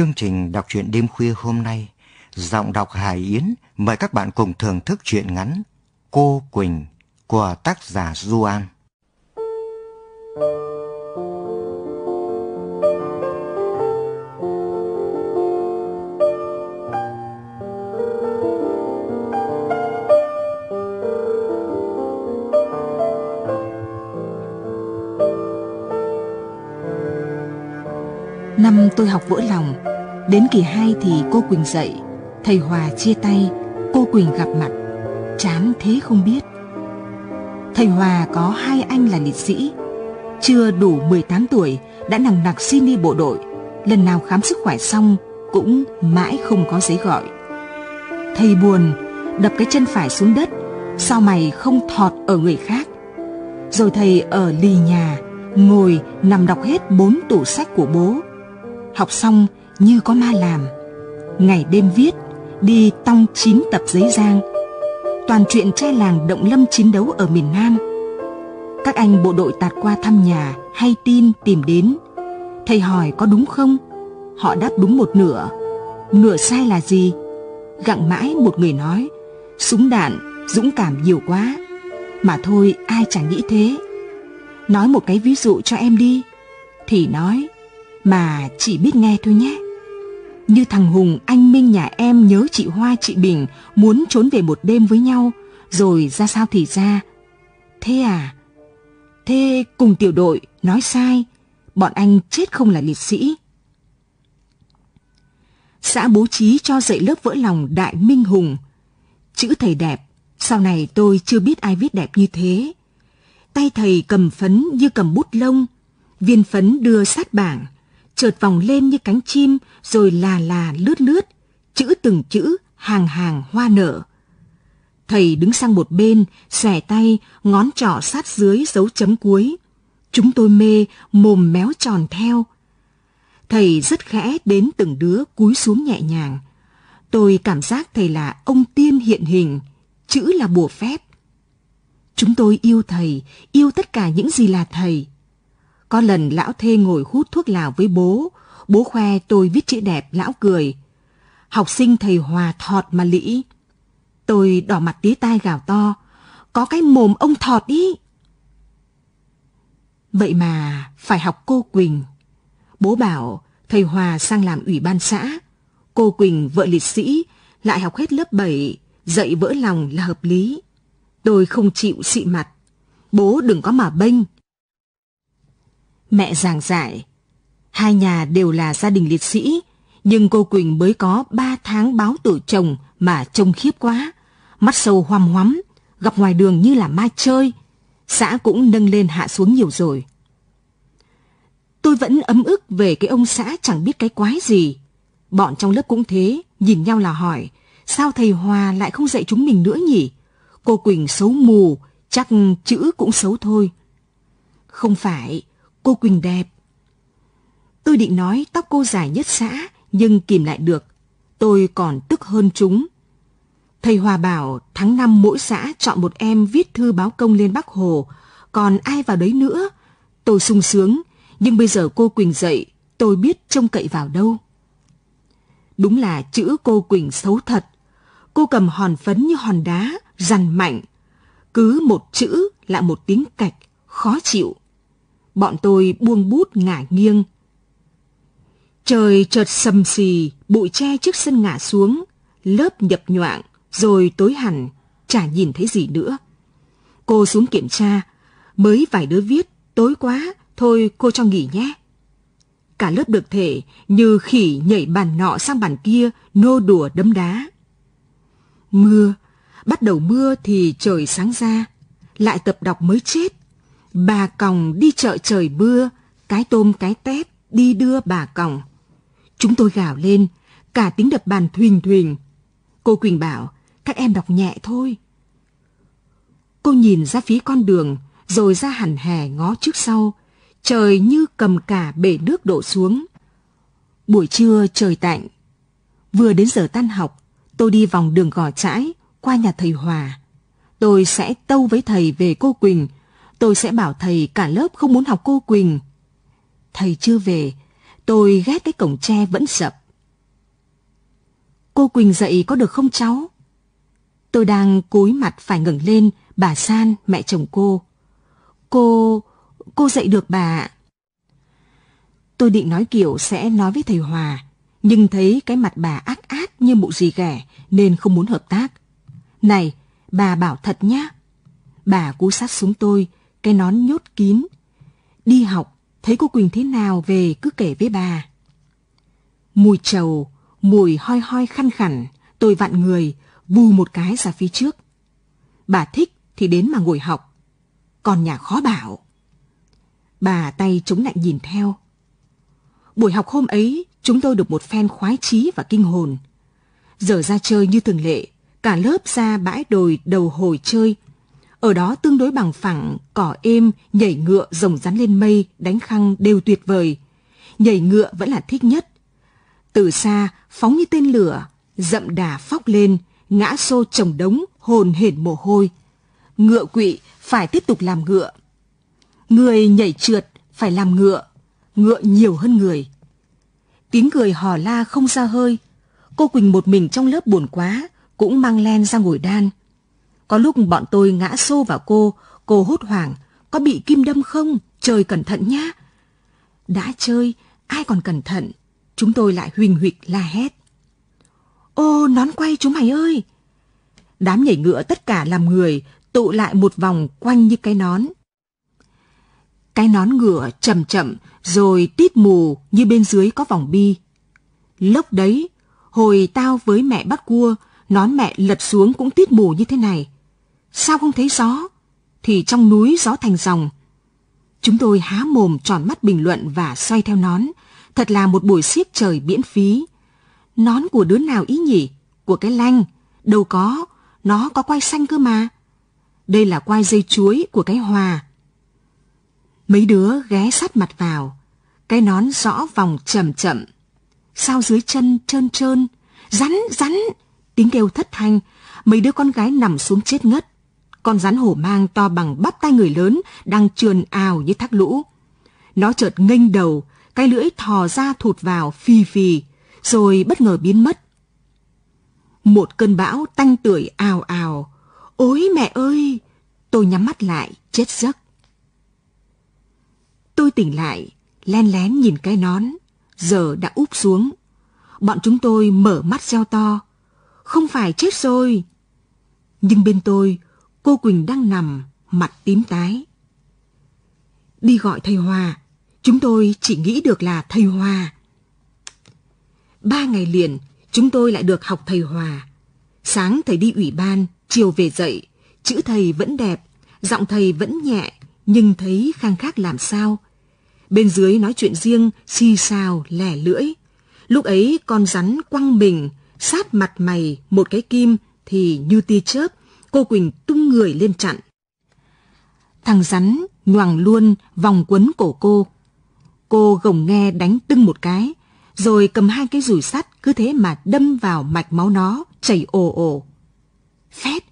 Chương trình đọc truyện đêm khuya hôm nay, giọng đọc Hải Yến mời các bạn cùng thưởng thức truyện ngắn Cô Quỳnh của tác giả Du An. Năm tôi học vỡ lòng Đến kỳ 2 thì cô Quỳnh dậy, thầy Hòa chia tay, cô Quỳnh gặp mặt. Chán thế không biết. Thầy Hòa có hai anh là liệt sĩ. Chưa đủ 18 tuổi đã nằng nặc xin đi bộ đội. Lần nào khám sức khỏe xong cũng mãi không có giấy gọi. Thầy buồn, đập cái chân phải xuống đất, sao mày không thọt ở người khác. Rồi thầy ở lì nhà, ngồi nằm đọc hết bốn tủ sách của bố. Học xong, như có ma làm ngày đêm viết đi tong chín tập giấy giang toàn chuyện trai làng động lâm chiến đấu ở miền nam các anh bộ đội tạt qua thăm nhà hay tin tìm đến thầy hỏi có đúng không họ đáp đúng một nửa nửa sai là gì gặng mãi một người nói súng đạn dũng cảm nhiều quá mà thôi ai chẳng nghĩ thế nói một cái ví dụ cho em đi thì nói mà chỉ biết nghe thôi nhé như thằng Hùng, anh Minh nhà em nhớ chị Hoa chị Bình muốn trốn về một đêm với nhau, rồi ra sao thì ra. Thế à? Thế cùng tiểu đội, nói sai, bọn anh chết không là liệt sĩ. Xã bố trí cho dạy lớp vỡ lòng Đại Minh Hùng. Chữ thầy đẹp, sau này tôi chưa biết ai viết đẹp như thế. Tay thầy cầm phấn như cầm bút lông, viên phấn đưa sát bảng, chợt vòng lên như cánh chim rồi là là lướt lướt, chữ từng chữ, hàng hàng hoa nở. Thầy đứng sang một bên, xẻ tay, ngón trỏ sát dưới dấu chấm cuối. Chúng tôi mê, mồm méo tròn theo. Thầy rất khẽ đến từng đứa cúi xuống nhẹ nhàng. Tôi cảm giác thầy là ông tiên hiện hình, chữ là bùa phép. Chúng tôi yêu thầy, yêu tất cả những gì là thầy. Có lần lão thê ngồi hút thuốc lào với bố, bố khoe tôi viết chữ đẹp lão cười. Học sinh thầy Hòa thọt mà lĩ. Tôi đỏ mặt tía tai gào to, có cái mồm ông thọt ý. Vậy mà phải học cô Quỳnh. Bố bảo thầy Hòa sang làm ủy ban xã. Cô Quỳnh vợ liệt sĩ lại học hết lớp 7, dạy vỡ lòng là hợp lý. Tôi không chịu xị mặt. Bố đừng có mà bênh, mẹ giảng dạy Hai nhà đều là gia đình liệt sĩ, nhưng cô Quỳnh mới có 3 tháng báo tử chồng mà trông khiếp quá. Mắt sâu hoăm hoắm, gặp ngoài đường như là ma chơi. Xã cũng nâng lên hạ xuống nhiều rồi. Tôi vẫn ấm ức về cái ông xã chẳng biết cái quái gì. Bọn trong lớp cũng thế, nhìn nhau là hỏi, sao thầy Hòa lại không dạy chúng mình nữa nhỉ? Cô Quỳnh xấu mù, chắc chữ cũng xấu thôi. Không phải, Cô Quỳnh đẹp. Tôi định nói tóc cô dài nhất xã, nhưng kìm lại được. Tôi còn tức hơn chúng. Thầy Hòa bảo tháng năm mỗi xã chọn một em viết thư báo công lên Bắc Hồ, còn ai vào đấy nữa. Tôi sung sướng, nhưng bây giờ cô Quỳnh dậy, tôi biết trông cậy vào đâu. Đúng là chữ cô Quỳnh xấu thật. Cô cầm hòn phấn như hòn đá, rằn mạnh. Cứ một chữ là một tiếng cạch, khó chịu bọn tôi buông bút ngả nghiêng. Trời chợt sầm xì, bụi che trước sân ngả xuống, lớp nhập nhoạng, rồi tối hẳn, chả nhìn thấy gì nữa. Cô xuống kiểm tra, mới vài đứa viết, tối quá, thôi cô cho nghỉ nhé. Cả lớp được thể như khỉ nhảy bàn nọ sang bàn kia, nô đùa đấm đá. Mưa, bắt đầu mưa thì trời sáng ra, lại tập đọc mới chết. Bà còng đi chợ trời mưa cái tôm cái tép đi đưa bà còng. Chúng tôi gào lên, cả tiếng đập bàn thuyền thuyền. Cô Quỳnh bảo, các em đọc nhẹ thôi. Cô nhìn ra phía con đường, rồi ra hẳn hè ngó trước sau. Trời như cầm cả bể nước đổ xuống. Buổi trưa trời tạnh. Vừa đến giờ tan học, tôi đi vòng đường gò trãi qua nhà thầy Hòa. Tôi sẽ tâu với thầy về cô Quỳnh tôi sẽ bảo thầy cả lớp không muốn học cô Quỳnh. Thầy chưa về, tôi ghét cái cổng tre vẫn sập. Cô Quỳnh dậy có được không cháu? Tôi đang cúi mặt phải ngẩng lên, bà San, mẹ chồng cô. Cô, cô dạy được bà Tôi định nói kiểu sẽ nói với thầy Hòa, nhưng thấy cái mặt bà ác ác như mụ gì ghẻ nên không muốn hợp tác. Này, bà bảo thật nhá. Bà cú sát xuống tôi, cái nón nhốt kín. Đi học, thấy cô Quỳnh thế nào về cứ kể với bà. Mùi trầu, mùi hoi hoi khăn khẳng, tôi vặn người, vù một cái ra phía trước. Bà thích thì đến mà ngồi học, còn nhà khó bảo. Bà tay chống lạnh nhìn theo. Buổi học hôm ấy, chúng tôi được một phen khoái chí và kinh hồn. Giờ ra chơi như thường lệ, cả lớp ra bãi đồi đầu hồi chơi ở đó tương đối bằng phẳng, cỏ êm, nhảy ngựa rồng rắn lên mây, đánh khăng đều tuyệt vời. Nhảy ngựa vẫn là thích nhất. Từ xa, phóng như tên lửa, dậm đà phóc lên, ngã xô trồng đống, hồn hển mồ hôi. Ngựa quỵ phải tiếp tục làm ngựa. Người nhảy trượt phải làm ngựa, ngựa nhiều hơn người. Tiếng cười hò la không ra hơi. Cô Quỳnh một mình trong lớp buồn quá, cũng mang len ra ngồi đan. Có lúc bọn tôi ngã xô vào cô, cô hốt hoảng, có bị kim đâm không? trời cẩn thận nhá. Đã chơi, ai còn cẩn thận? Chúng tôi lại huỳnh huỵch la hét. Ô, nón quay chúng mày ơi! Đám nhảy ngựa tất cả làm người, tụ lại một vòng quanh như cái nón. Cái nón ngựa chậm chậm, rồi tít mù như bên dưới có vòng bi. lúc đấy, hồi tao với mẹ bắt cua, nón mẹ lật xuống cũng tít mù như thế này sao không thấy gió? Thì trong núi gió thành dòng. Chúng tôi há mồm tròn mắt bình luận và xoay theo nón. Thật là một buổi siếc trời miễn phí. Nón của đứa nào ý nhỉ? Của cái lanh. Đâu có, nó có quai xanh cơ mà. Đây là quai dây chuối của cái hòa. Mấy đứa ghé sát mặt vào. Cái nón rõ vòng chậm chậm. Sao dưới chân trơn trơn. Rắn, rắn. Tiếng kêu thất thanh. Mấy đứa con gái nằm xuống chết ngất con rắn hổ mang to bằng bắp tay người lớn đang trườn ào như thác lũ. Nó chợt nghênh đầu, cái lưỡi thò ra thụt vào phì phì, rồi bất ngờ biến mất. Một cơn bão tanh tưởi ào ào. Ôi mẹ ơi! Tôi nhắm mắt lại, chết giấc. Tôi tỉnh lại, len lén nhìn cái nón, giờ đã úp xuống. Bọn chúng tôi mở mắt reo to. Không phải chết rồi. Nhưng bên tôi, Cô Quỳnh đang nằm, mặt tím tái. Đi gọi thầy Hòa, chúng tôi chỉ nghĩ được là thầy Hòa. Ba ngày liền, chúng tôi lại được học thầy Hòa. Sáng thầy đi ủy ban, chiều về dậy, chữ thầy vẫn đẹp, giọng thầy vẫn nhẹ, nhưng thấy khang khác làm sao. Bên dưới nói chuyện riêng, xì xào, lẻ lưỡi. Lúc ấy con rắn quăng mình, sát mặt mày một cái kim thì như tia chớp, cô Quỳnh tung người lên chặn. Thằng rắn nhoàng luôn vòng quấn cổ cô. Cô gồng nghe đánh tưng một cái, rồi cầm hai cái rủi sắt cứ thế mà đâm vào mạch máu nó, chảy ồ ồ. Phét,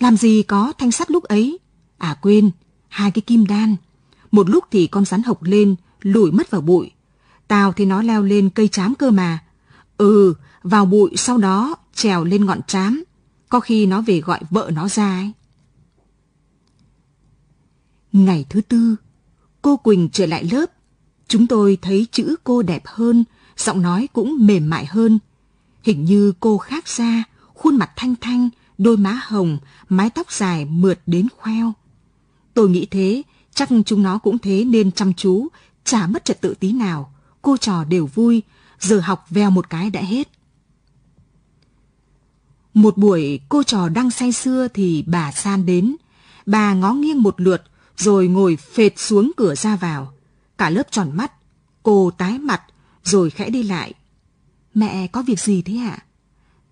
làm gì có thanh sắt lúc ấy? À quên, hai cái kim đan. Một lúc thì con rắn hộc lên, lùi mất vào bụi. Tao thấy nó leo lên cây chám cơ mà. Ừ, vào bụi sau đó trèo lên ngọn chám, có khi nó về gọi vợ nó ra ấy. Ngày thứ tư, cô Quỳnh trở lại lớp. Chúng tôi thấy chữ cô đẹp hơn, giọng nói cũng mềm mại hơn. Hình như cô khác xa, khuôn mặt thanh thanh, đôi má hồng, mái tóc dài mượt đến khoeo. Tôi nghĩ thế, chắc chúng nó cũng thế nên chăm chú, chả mất trật tự tí nào. Cô trò đều vui, giờ học veo một cái đã hết. Một buổi cô trò đang say sưa thì bà San đến. Bà ngó nghiêng một lượt rồi ngồi phệt xuống cửa ra vào. Cả lớp tròn mắt, cô tái mặt rồi khẽ đi lại. Mẹ có việc gì thế ạ? À?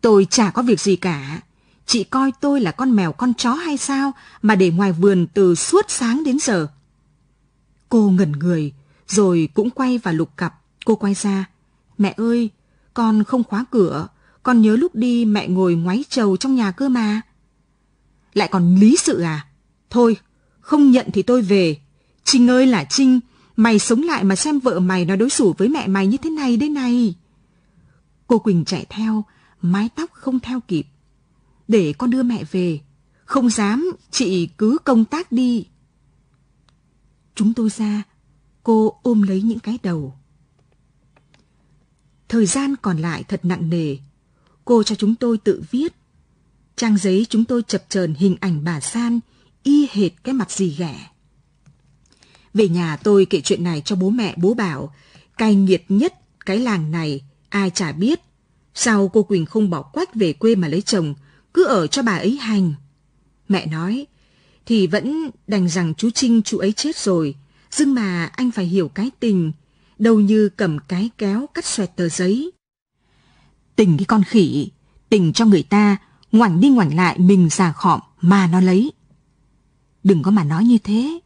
Tôi chả có việc gì cả. Chị coi tôi là con mèo con chó hay sao mà để ngoài vườn từ suốt sáng đến giờ. Cô ngẩn người, rồi cũng quay vào lục cặp. Cô quay ra. Mẹ ơi, con không khóa cửa. Con nhớ lúc đi mẹ ngồi ngoáy trầu trong nhà cơ mà. Lại còn lý sự à? Thôi, không nhận thì tôi về. Trinh ơi là Trinh, mày sống lại mà xem vợ mày nó đối xử với mẹ mày như thế này đây này. Cô Quỳnh chạy theo, mái tóc không theo kịp. Để con đưa mẹ về. Không dám, chị cứ công tác đi. Chúng tôi ra, cô ôm lấy những cái đầu. Thời gian còn lại thật nặng nề, cô cho chúng tôi tự viết. Trang giấy chúng tôi chập chờn hình ảnh bà San, y hệt cái mặt gì ghẻ. Về nhà tôi kể chuyện này cho bố mẹ bố bảo, cay nghiệt nhất cái làng này, ai chả biết. Sao cô Quỳnh không bỏ quách về quê mà lấy chồng, cứ ở cho bà ấy hành. Mẹ nói, thì vẫn đành rằng chú Trinh chú ấy chết rồi, dưng mà anh phải hiểu cái tình, đâu như cầm cái kéo cắt xoẹt tờ giấy tình cái con khỉ, tình cho người ta ngoảnh đi ngoảnh lại mình già khọm mà nó lấy. Đừng có mà nói như thế.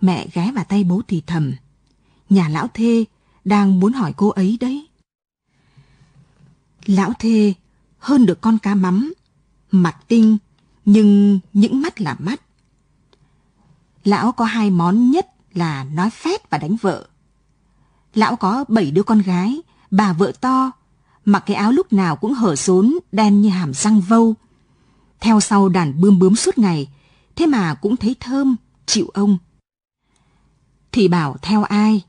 Mẹ ghé vào tay bố thì thầm. Nhà lão thê đang muốn hỏi cô ấy đấy. Lão thê hơn được con cá mắm, mặt tinh, nhưng những mắt là mắt. Lão có hai món nhất là nói phét và đánh vợ. Lão có bảy đứa con gái, bà vợ to, mặc cái áo lúc nào cũng hở rốn, đen như hàm răng vâu. Theo sau đàn bươm bướm suốt ngày, thế mà cũng thấy thơm, chịu ông. Thì bảo theo ai?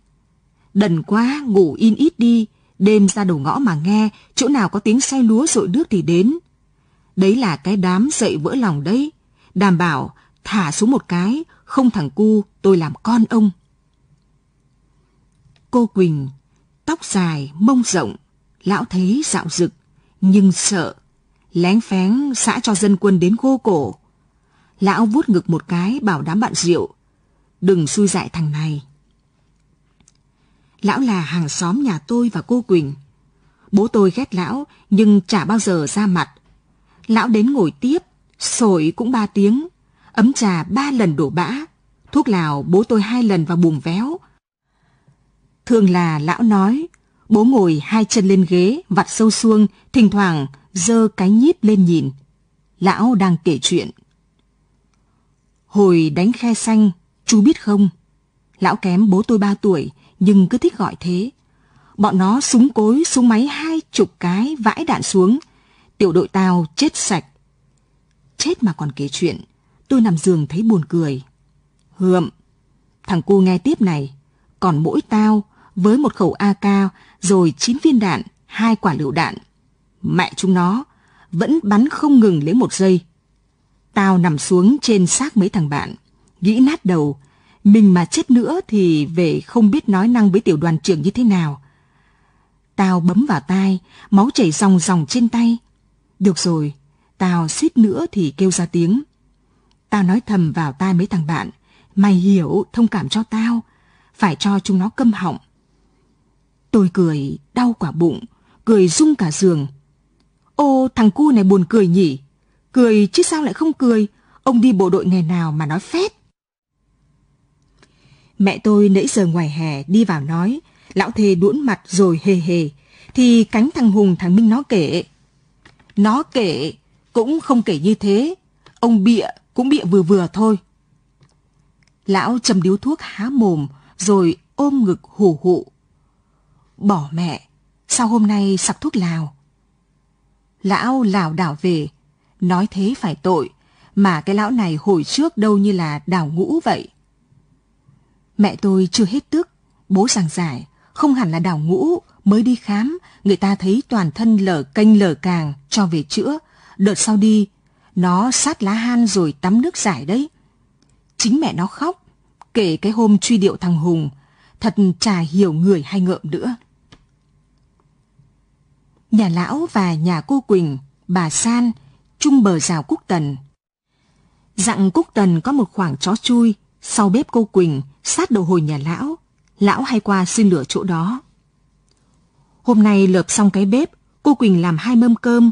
Đần quá, ngủ in ít đi, đêm ra đầu ngõ mà nghe, chỗ nào có tiếng say lúa rội nước thì đến. Đấy là cái đám dậy vỡ lòng đấy. Đảm bảo, thả xuống một cái, không thằng cu, tôi làm con ông. Cô Quỳnh, tóc dài, mông rộng, Lão thấy dạo dực, nhưng sợ, lén phén xã cho dân quân đến gô cổ. Lão vuốt ngực một cái bảo đám bạn rượu, đừng xui dại thằng này. Lão là hàng xóm nhà tôi và cô Quỳnh. Bố tôi ghét lão nhưng chả bao giờ ra mặt. Lão đến ngồi tiếp, sổi cũng ba tiếng, ấm trà ba lần đổ bã, thuốc lào bố tôi hai lần và buồn véo. Thường là lão nói, Bố ngồi hai chân lên ghế, vặt sâu xuông, thỉnh thoảng dơ cái nhíp lên nhìn. Lão đang kể chuyện. Hồi đánh khe xanh, chú biết không? Lão kém bố tôi ba tuổi, nhưng cứ thích gọi thế. Bọn nó súng cối, súng máy hai chục cái vãi đạn xuống. Tiểu đội tao chết sạch. Chết mà còn kể chuyện, tôi nằm giường thấy buồn cười. Hượm, thằng cu nghe tiếp này, còn mỗi tao với một khẩu AK rồi 9 viên đạn, hai quả lựu đạn. Mẹ chúng nó vẫn bắn không ngừng lấy một giây. Tao nằm xuống trên xác mấy thằng bạn, nghĩ nát đầu, mình mà chết nữa thì về không biết nói năng với tiểu đoàn trưởng như thế nào. Tao bấm vào tai, máu chảy ròng ròng trên tay. Được rồi, tao suýt nữa thì kêu ra tiếng. Tao nói thầm vào tai mấy thằng bạn, mày hiểu, thông cảm cho tao, phải cho chúng nó câm họng. Tôi cười, đau quả bụng, cười rung cả giường. Ô, thằng cu này buồn cười nhỉ? Cười chứ sao lại không cười? Ông đi bộ đội ngày nào mà nói phét. Mẹ tôi nãy giờ ngoài hè đi vào nói, lão thề đũn mặt rồi hề hề, thì cánh thằng Hùng thằng Minh nó kể. Nó kể, cũng không kể như thế, ông bịa cũng bịa vừa vừa thôi. Lão trầm điếu thuốc há mồm rồi ôm ngực hù hụ bỏ mẹ, sao hôm nay sặc thuốc lào? Lão lào đảo về, nói thế phải tội, mà cái lão này hồi trước đâu như là đảo ngũ vậy. Mẹ tôi chưa hết tức, bố giảng giải, không hẳn là đảo ngũ, mới đi khám, người ta thấy toàn thân lở canh lở càng, cho về chữa, đợt sau đi, nó sát lá han rồi tắm nước giải đấy. Chính mẹ nó khóc, kể cái hôm truy điệu thằng Hùng, thật chả hiểu người hay ngợm nữa nhà lão và nhà cô Quỳnh, bà San, chung bờ rào Cúc Tần. Dặn Cúc Tần có một khoảng chó chui, sau bếp cô Quỳnh, sát đầu hồi nhà lão, lão hay qua xin lửa chỗ đó. Hôm nay lợp xong cái bếp, cô Quỳnh làm hai mâm cơm.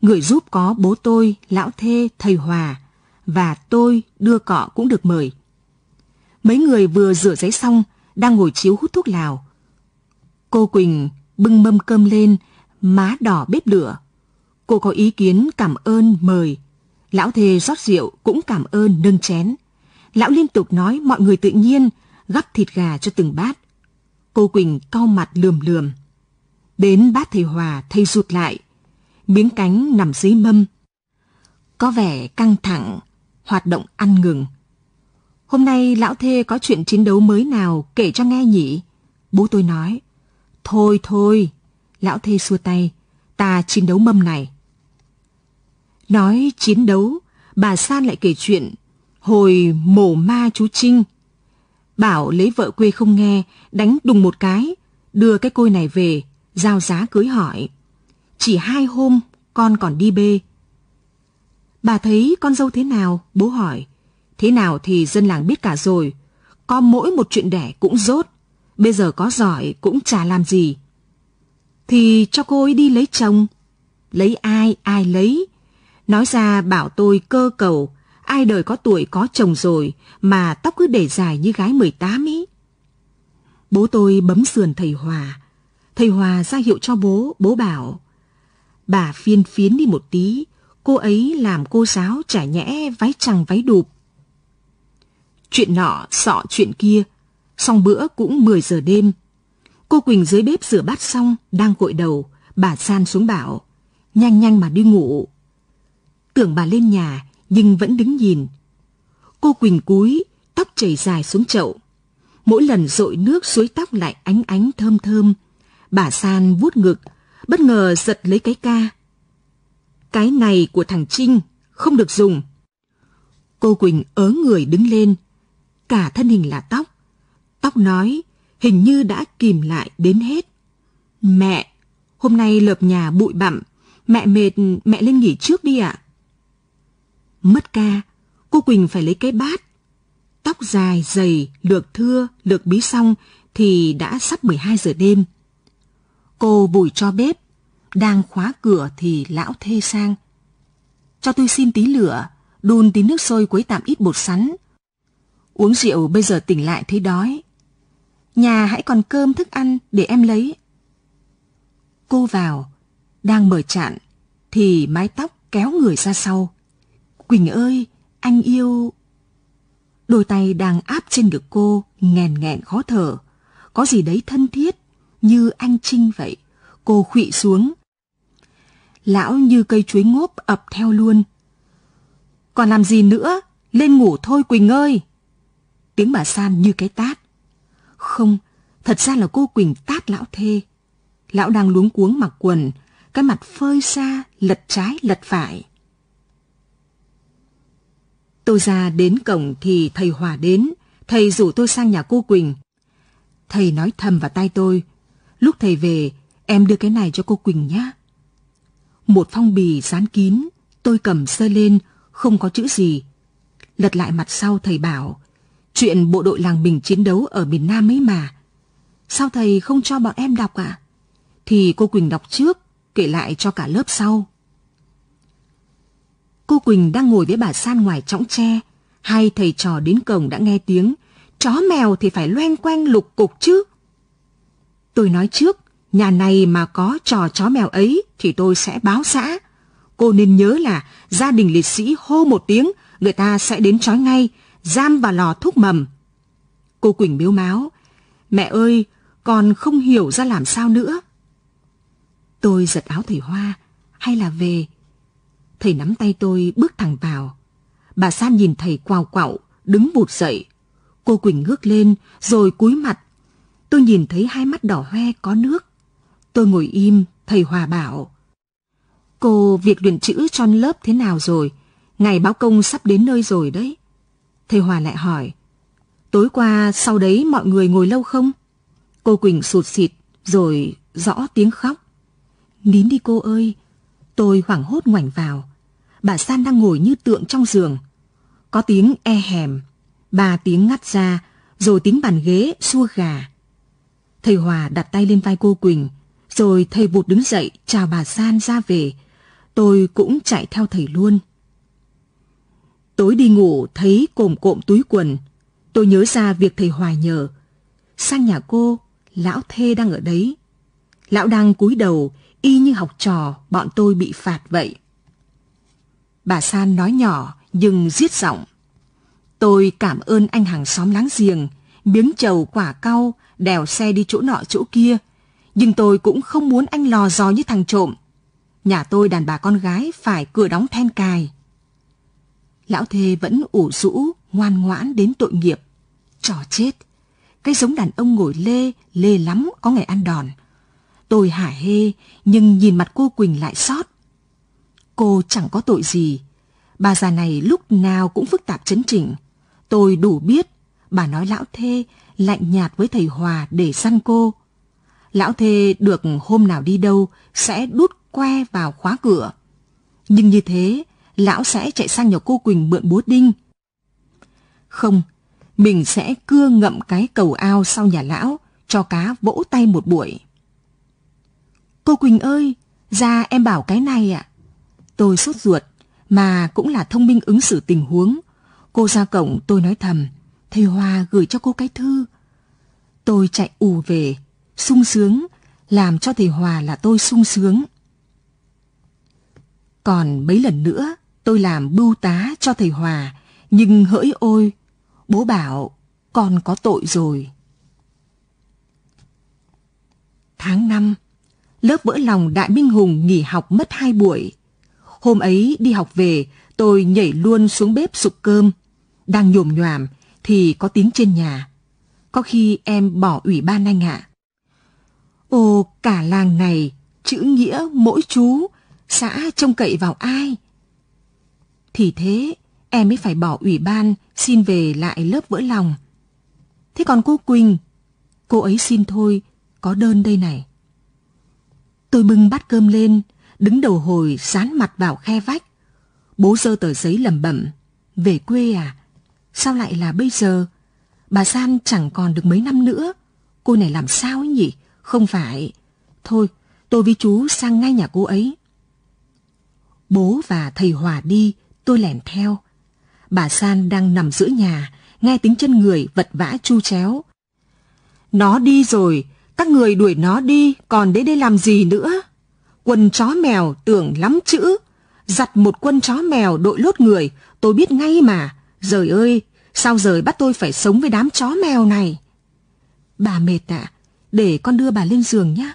Người giúp có bố tôi, lão thê, thầy Hòa, và tôi đưa cọ cũng được mời. Mấy người vừa rửa giấy xong, đang ngồi chiếu hút thuốc lào. Cô Quỳnh bưng mâm cơm lên, má đỏ bếp lửa. Cô có ý kiến cảm ơn mời. Lão thề rót rượu cũng cảm ơn nâng chén. Lão liên tục nói mọi người tự nhiên, gắp thịt gà cho từng bát. Cô Quỳnh cau mặt lườm lườm. Đến bát thầy Hòa thầy rụt lại. Miếng cánh nằm dưới mâm. Có vẻ căng thẳng, hoạt động ăn ngừng. Hôm nay lão thê có chuyện chiến đấu mới nào kể cho nghe nhỉ? Bố tôi nói. Thôi thôi, Lão thê xua tay, ta chiến đấu mâm này. Nói chiến đấu, bà San lại kể chuyện, hồi mổ ma chú Trinh. Bảo lấy vợ quê không nghe, đánh đùng một cái, đưa cái côi này về, giao giá cưới hỏi. Chỉ hai hôm, con còn đi bê. Bà thấy con dâu thế nào? Bố hỏi. Thế nào thì dân làng biết cả rồi. Có mỗi một chuyện đẻ cũng rốt. Bây giờ có giỏi cũng chả làm gì thì cho cô ấy đi lấy chồng. Lấy ai, ai lấy. Nói ra bảo tôi cơ cầu, ai đời có tuổi có chồng rồi mà tóc cứ để dài như gái 18 ý. Bố tôi bấm sườn thầy Hòa. Thầy Hòa ra hiệu cho bố, bố bảo. Bà phiên phiến đi một tí, cô ấy làm cô giáo chả nhẽ váy chằng váy đụp. Chuyện nọ sọ chuyện kia, xong bữa cũng 10 giờ đêm Cô Quỳnh dưới bếp rửa bát xong, đang cội đầu, bà san xuống bảo, nhanh nhanh mà đi ngủ. Tưởng bà lên nhà, nhưng vẫn đứng nhìn. Cô Quỳnh cúi, tóc chảy dài xuống chậu. Mỗi lần rội nước suối tóc lại ánh ánh thơm thơm. Bà San vuốt ngực, bất ngờ giật lấy cái ca. Cái này của thằng Trinh, không được dùng. Cô Quỳnh ớ người đứng lên. Cả thân hình là tóc. Tóc nói, hình như đã kìm lại đến hết. Mẹ, hôm nay lợp nhà bụi bặm, mẹ mệt, mẹ lên nghỉ trước đi ạ. Mất ca, cô Quỳnh phải lấy cái bát. Tóc dài, dày, lược thưa, lược bí xong thì đã sắp 12 giờ đêm. Cô bùi cho bếp, đang khóa cửa thì lão thê sang. Cho tôi xin tí lửa, đun tí nước sôi quấy tạm ít bột sắn. Uống rượu bây giờ tỉnh lại thấy đói, nhà hãy còn cơm thức ăn để em lấy. Cô vào, đang mở chạn, thì mái tóc kéo người ra sau. Quỳnh ơi, anh yêu... Đôi tay đang áp trên ngực cô, nghèn nghẹn khó thở. Có gì đấy thân thiết, như anh Trinh vậy. Cô khụy xuống. Lão như cây chuối ngốp ập theo luôn. Còn làm gì nữa? Lên ngủ thôi Quỳnh ơi! Tiếng bà San như cái tát. Không, thật ra là cô Quỳnh tát lão thê. Lão đang luống cuống mặc quần, cái mặt phơi ra lật trái lật phải. Tôi ra đến cổng thì thầy Hòa đến, thầy rủ tôi sang nhà cô Quỳnh. Thầy nói thầm vào tay tôi, lúc thầy về, em đưa cái này cho cô Quỳnh nhé. Một phong bì dán kín, tôi cầm sơ lên, không có chữ gì. Lật lại mặt sau thầy bảo, Chuyện bộ đội làng mình chiến đấu ở miền Nam ấy mà. Sao thầy không cho bọn em đọc ạ? Thì cô Quỳnh đọc trước, kể lại cho cả lớp sau. Cô Quỳnh đang ngồi với bà San ngoài chõng tre. Hai thầy trò đến cổng đã nghe tiếng. Chó mèo thì phải loanh quanh lục cục chứ. Tôi nói trước, nhà này mà có trò chó mèo ấy thì tôi sẽ báo xã. Cô nên nhớ là gia đình liệt sĩ hô một tiếng, người ta sẽ đến trói ngay, giam vào lò thuốc mầm. Cô Quỳnh miếu máu, mẹ ơi, con không hiểu ra làm sao nữa. Tôi giật áo thầy Hoa, hay là về? Thầy nắm tay tôi bước thẳng vào. Bà San nhìn thầy quào quạo, đứng bụt dậy. Cô Quỳnh ngước lên, rồi cúi mặt. Tôi nhìn thấy hai mắt đỏ hoe có nước. Tôi ngồi im, thầy Hòa bảo. Cô việc luyện chữ cho lớp thế nào rồi? Ngày báo công sắp đến nơi rồi đấy thầy Hòa lại hỏi. Tối qua sau đấy mọi người ngồi lâu không? Cô Quỳnh sụt xịt rồi rõ tiếng khóc. Nín đi cô ơi. Tôi hoảng hốt ngoảnh vào. Bà San đang ngồi như tượng trong giường. Có tiếng e hèm, ba tiếng ngắt ra, rồi tiếng bàn ghế xua gà. Thầy Hòa đặt tay lên vai cô Quỳnh, rồi thầy vụt đứng dậy chào bà San ra về. Tôi cũng chạy theo thầy luôn. Tối đi ngủ thấy cồm cộm túi quần, tôi nhớ ra việc thầy Hoài nhờ. Sang nhà cô, lão thê đang ở đấy. Lão đang cúi đầu, y như học trò bọn tôi bị phạt vậy. Bà San nói nhỏ nhưng giết giọng. Tôi cảm ơn anh hàng xóm láng giềng, miếng trầu quả cau, đèo xe đi chỗ nọ chỗ kia. Nhưng tôi cũng không muốn anh lò dò như thằng trộm. Nhà tôi đàn bà con gái phải cửa đóng then cài lão thê vẫn ủ rũ, ngoan ngoãn đến tội nghiệp. Trò chết! Cái giống đàn ông ngồi lê, lê lắm có ngày ăn đòn. Tôi hả hê, nhưng nhìn mặt cô Quỳnh lại sót. Cô chẳng có tội gì. Bà già này lúc nào cũng phức tạp chấn chỉnh. Tôi đủ biết, bà nói lão thê lạnh nhạt với thầy Hòa để săn cô. Lão thê được hôm nào đi đâu sẽ đút que vào khóa cửa. Nhưng như thế, lão sẽ chạy sang nhà cô Quỳnh mượn búa đinh. Không, mình sẽ cưa ngậm cái cầu ao sau nhà lão, cho cá vỗ tay một buổi. Cô Quỳnh ơi, ra em bảo cái này ạ. Tôi sốt ruột, mà cũng là thông minh ứng xử tình huống. Cô ra cổng tôi nói thầm, thầy Hoa gửi cho cô cái thư. Tôi chạy ù về, sung sướng, làm cho thầy Hòa là tôi sung sướng. Còn mấy lần nữa, Tôi làm bưu tá cho thầy Hòa, nhưng hỡi ôi, bố bảo con có tội rồi. Tháng 5, lớp vỡ lòng Đại Minh Hùng nghỉ học mất hai buổi. Hôm ấy đi học về, tôi nhảy luôn xuống bếp sụp cơm. Đang nhồm nhòm thì có tiếng trên nhà. Có khi em bỏ ủy ban anh ạ. À. Ô cả làng này, chữ nghĩa mỗi chú, xã trông cậy vào ai? Thì thế, em mới phải bỏ ủy ban, xin về lại lớp vỡ lòng. Thế còn cô Quỳnh? Cô ấy xin thôi, có đơn đây này. Tôi bưng bát cơm lên, đứng đầu hồi sán mặt vào khe vách. Bố dơ tờ giấy lẩm bẩm. Về quê à? Sao lại là bây giờ? Bà San chẳng còn được mấy năm nữa. Cô này làm sao ấy nhỉ? Không phải. Thôi, tôi với chú sang ngay nhà cô ấy. Bố và thầy Hòa đi, Tôi lẻn theo. Bà San đang nằm giữa nhà, nghe tiếng chân người vật vã chu chéo. Nó đi rồi, các người đuổi nó đi, còn đến đây làm gì nữa? quân chó mèo tưởng lắm chữ. Giặt một quân chó mèo đội lốt người, tôi biết ngay mà. Trời ơi, sao rời bắt tôi phải sống với đám chó mèo này? Bà mệt ạ, à, để con đưa bà lên giường nhé.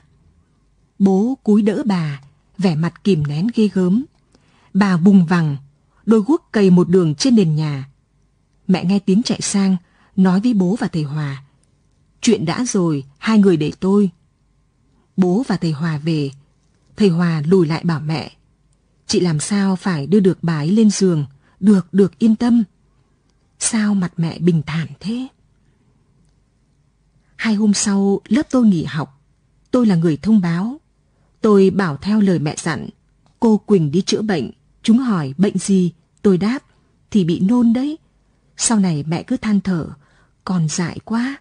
Bố cúi đỡ bà, vẻ mặt kìm nén ghê gớm. Bà bùng vằng, đôi guốc cày một đường trên nền nhà. Mẹ nghe tiếng chạy sang, nói với bố và thầy Hòa. Chuyện đã rồi, hai người để tôi. Bố và thầy Hòa về. Thầy Hòa lùi lại bảo mẹ. Chị làm sao phải đưa được bà ấy lên giường. Được, được, yên tâm. Sao mặt mẹ bình thản thế? Hai hôm sau, lớp tôi nghỉ học. Tôi là người thông báo. Tôi bảo theo lời mẹ dặn. Cô Quỳnh đi chữa bệnh. Chúng hỏi bệnh gì Tôi đáp, thì bị nôn đấy. Sau này mẹ cứ than thở, còn dại quá.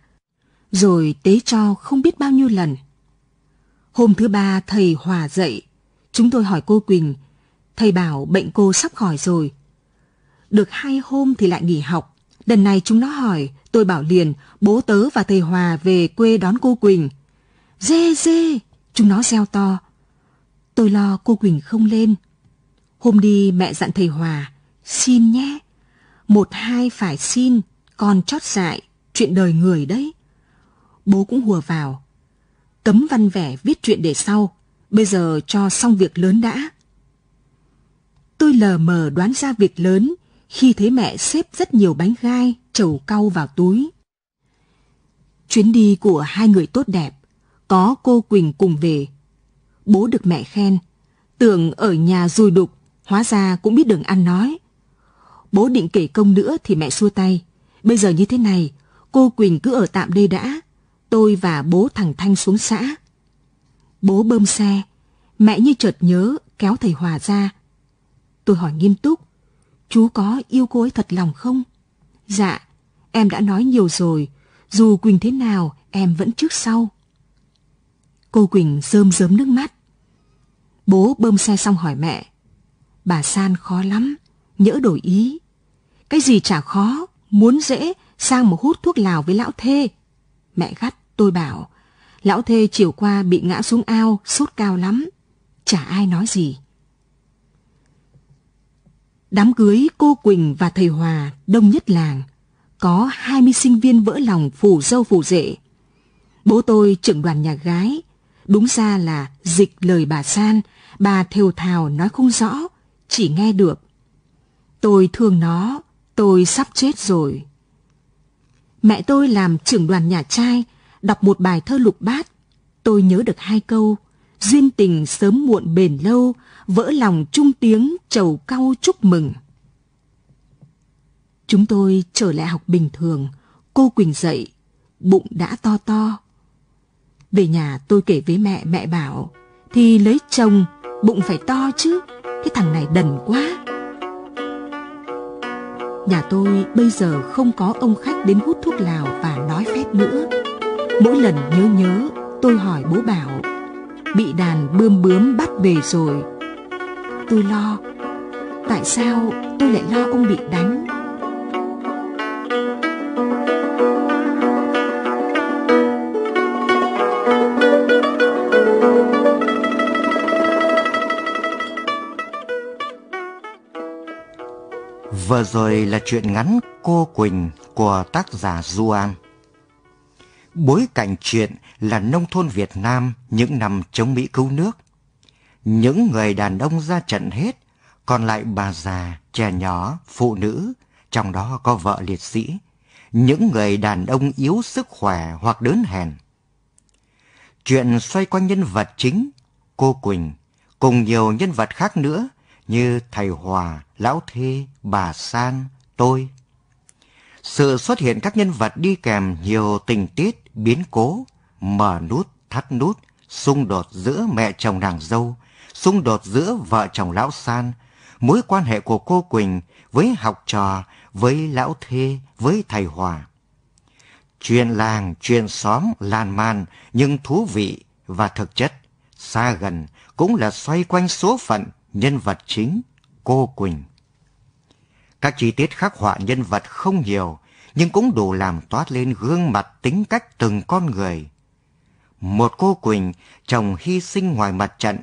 Rồi tế cho không biết bao nhiêu lần. Hôm thứ ba thầy Hòa dậy, chúng tôi hỏi cô Quỳnh. Thầy bảo bệnh cô sắp khỏi rồi. Được hai hôm thì lại nghỉ học. Lần này chúng nó hỏi, tôi bảo liền bố tớ và thầy Hòa về quê đón cô Quỳnh. Dê dê, chúng nó reo to. Tôi lo cô Quỳnh không lên. Hôm đi mẹ dặn thầy Hòa, Xin nhé, một hai phải xin, còn chót dại, chuyện đời người đấy. Bố cũng hùa vào. Cấm văn vẻ viết chuyện để sau, bây giờ cho xong việc lớn đã. Tôi lờ mờ đoán ra việc lớn khi thấy mẹ xếp rất nhiều bánh gai, chầu cau vào túi. Chuyến đi của hai người tốt đẹp, có cô Quỳnh cùng về. Bố được mẹ khen, tưởng ở nhà rùi đục, hóa ra cũng biết đường ăn nói. Bố định kể công nữa thì mẹ xua tay. Bây giờ như thế này, cô Quỳnh cứ ở tạm đây đã. Tôi và bố thằng Thanh xuống xã. Bố bơm xe. Mẹ như chợt nhớ kéo thầy Hòa ra. Tôi hỏi nghiêm túc. Chú có yêu cô ấy thật lòng không? Dạ, em đã nói nhiều rồi. Dù Quỳnh thế nào, em vẫn trước sau. Cô Quỳnh rơm rớm nước mắt. Bố bơm xe xong hỏi mẹ. Bà San khó lắm nhỡ đổi ý. Cái gì chả khó, muốn dễ, sang một hút thuốc lào với lão thê. Mẹ gắt, tôi bảo, lão thê chiều qua bị ngã xuống ao, sốt cao lắm. Chả ai nói gì. Đám cưới cô Quỳnh và thầy Hòa đông nhất làng. Có 20 sinh viên vỡ lòng phủ dâu phủ rể. Bố tôi trưởng đoàn nhà gái. Đúng ra là dịch lời bà San, bà thều thào nói không rõ, chỉ nghe được Tôi thương nó, tôi sắp chết rồi. Mẹ tôi làm trưởng đoàn nhà trai, đọc một bài thơ lục bát. Tôi nhớ được hai câu, duyên tình sớm muộn bền lâu, vỡ lòng trung tiếng trầu cau chúc mừng. Chúng tôi trở lại học bình thường, cô Quỳnh dậy, bụng đã to to. Về nhà tôi kể với mẹ, mẹ bảo, thì lấy chồng, bụng phải to chứ, cái thằng này đần quá. Nhà tôi bây giờ không có ông khách đến hút thuốc lào và nói phép nữa. Mỗi lần nhớ nhớ, tôi hỏi bố bảo, bị đàn bươm bướm bắt về rồi. Tôi lo, tại sao tôi lại lo ông bị đánh? Vừa rồi là chuyện ngắn Cô Quỳnh của tác giả Du An. Bối cảnh chuyện là nông thôn Việt Nam những năm chống Mỹ cứu nước. Những người đàn ông ra trận hết, còn lại bà già, trẻ nhỏ, phụ nữ, trong đó có vợ liệt sĩ, những người đàn ông yếu sức khỏe hoặc đớn hèn. Chuyện xoay quanh nhân vật chính, cô Quỳnh, cùng nhiều nhân vật khác nữa như thầy Hòa, Lão Thê, bà San, tôi. Sự xuất hiện các nhân vật đi kèm nhiều tình tiết, biến cố, mở nút, thắt nút, xung đột giữa mẹ chồng nàng dâu, xung đột giữa vợ chồng Lão San, mối quan hệ của cô Quỳnh với học trò, với Lão Thê, với thầy Hòa. Chuyện làng, chuyện xóm, lan man nhưng thú vị và thực chất, xa gần cũng là xoay quanh số phận nhân vật chính, cô Quỳnh. Các chi tiết khắc họa nhân vật không nhiều, nhưng cũng đủ làm toát lên gương mặt tính cách từng con người. Một cô Quỳnh, chồng hy sinh ngoài mặt trận,